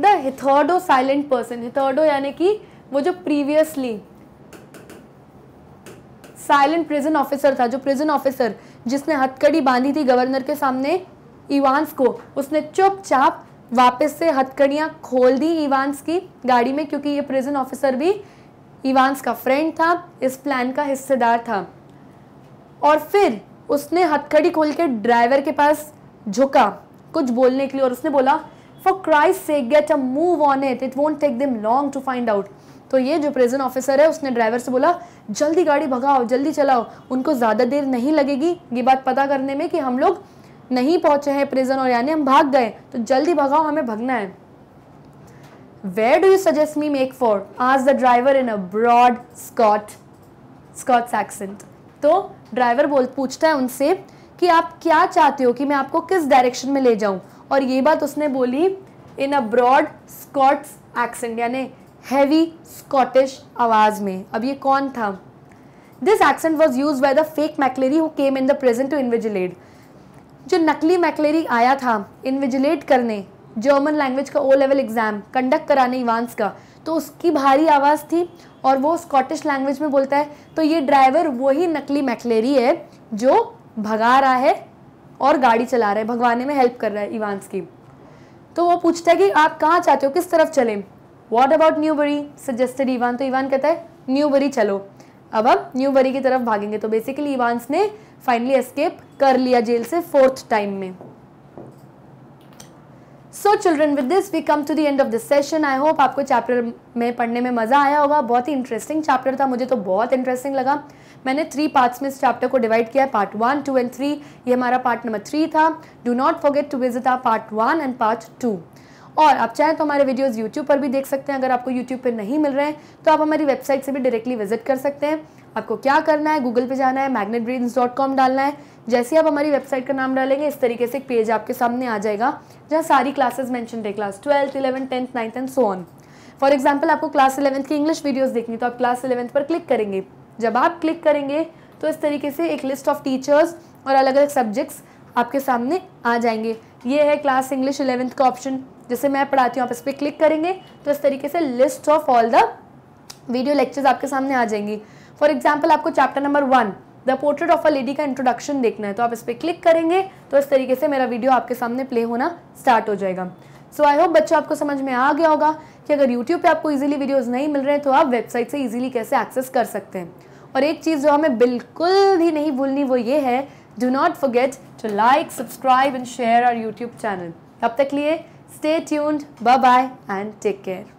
the hitherto silent person hitherto यानी कि वो जो प्रीवियसली साइलेंट प्रिजन ऑफिसर था जो प्रिजन ऑफिसर जिसने हथकड़ी बांधी थी गवर्नर के सामने इवांस को उसने चुपचाप वापस से हथकड़ियाँ खोल दी इवांस की गाड़ी में क्योंकि ये प्रिजन ऑफिसर भी इवांस का फ्रेंड था इस प्लान का हिस्सेदार था और फिर उसने हथकड़ी खोल के ड्राइवर के पास झुका कुछ बोलने के लिए और उसने बोला for Christ sake get a move on it it won't take them long to find out तो ये जो प्रेजेंट ऑफिसर है उसने ड्राइवर से बोला जल्दी गाड़ी भगाओ जल्दी चलाओ उनको ज़्यादा देर नहीं लगेगी ये बात पता करने में कि हम लोग नहीं पहुंचे हैं प्रिजन और यानी हम भाग गए तो जल्दी भगाओ हमें भगना है where do you suggest me make for आज the driver in a broad Scot Scot accent तो ड्राइवर बोल पूछता है उनसे कि आप क्या चाहते हो कि मैं आपको किस डायरेक्शन में ले जाऊं और ये बात उसने बोली in a broad Scots accent यानी हैवी स्कॉटिश आवाज़ में अब ये कौन था this accent was use by the fake McLeary who came in the present to invigilate जो नकली मैकलेरी आया था इनविजिलेट करने जर्मन लैंग्वेज का ओ लेवल एग्ज़ाम कंडक्ट कराने इवान्स का तो उसकी भारी आवाज़ थी और वो स्कॉटिश लैंग्वेज में बोलता है तो ये ड्राइवर वही नकली मैकलेरी है जो भगा रहा है और गाड़ी चला रहा है भगवाने में हेल्प कर रहा है इवान्स की तो वो पूछता है कि आप कहाँ चाहते हो किस तरफ चलें what about Newbury suggested Evan तो इवान कहता है न्यू बरी चलो अब अब न्यू बरी की तरफ भागेंगे तो बेसिकली इवान्स ने फाइनली एस्केप कर लिया जेल से फोर्थ टाइम में so children with this we come to the end of this session I hope आपको चैप्टर में पढ़ने में मज़ा आया होगा बहुत ही इंटरेस्टिंग चैप्टर था मुझे तो बहुत इंटरेस्टिंग लगा मैंने थ्री पार्ट्स में इस चैप्टर को डिवाइड किया है part one two and three ये हमारा पार्ट नंबर थ्री था do not forget to visit our part one and part two और आप चाहें तो हमारे वीडियोस यूट्यूब पर भी देख सकते हैं अगर आपको यूट्यूब पर नहीं मिल रहे हैं तो आप हमारी वेबसाइट से भी डायरेक्टली विजिट कर सकते हैं आपको क्या करना है गूगल पे जाना है मैग्नेट ब्रेन्स डॉट कॉम डालना है जैसे ही आप हमारी वेबसाइट का नाम डालेंगे इस तरीके से एक पेज आपके सामने आ जाएगा जहाँ सारी क्लासेज मैंशन है class twelfth eleven tenth ninth and so on for example आपको क्लास इलेवंथ की इंग्लिश वीडियोज़ देखनी तो आप क्लास इलेवंथ पर क्लिक करेंगे जब आप क्लिक करेंगे तो इस तरीके से एक लिस्ट ऑफ टीचर्स और अलग अलग सब्जेक्ट्स आपके सामने आ जाएंगे ये है क्लास इंग्लिश इलेवेंथ का ऑप्शन जैसे मैं पढ़ाती हूँ आप इस पर क्लिक करेंगे तो इस तरीके से list of all the video lectures आपके सामने आ जाएंगे फॉर एग्जाम्पल आपको chapter number one the portrait of a lady का इंट्रोडक्शन देखना है तो आप इस पर क्लिक करेंगे तो इस तरीके से मेरा वीडियो आपके सामने प्ले होना स्टार्ट हो जाएगा सो आई होप बच्चों आपको समझ में आ गया होगा कि अगर यूट्यूब पे आपको इजीली वीडियोस नहीं मिल रहे हैं तो आप वेबसाइट से इजीली कैसे एक्सेस कर सकते हैं और एक चीज़ जो हमें बिल्कुल भी नहीं भूलनी वो ये है do not forget to like subscribe and share our YouTube channel तब तक लिए stay tuned bye bye and take care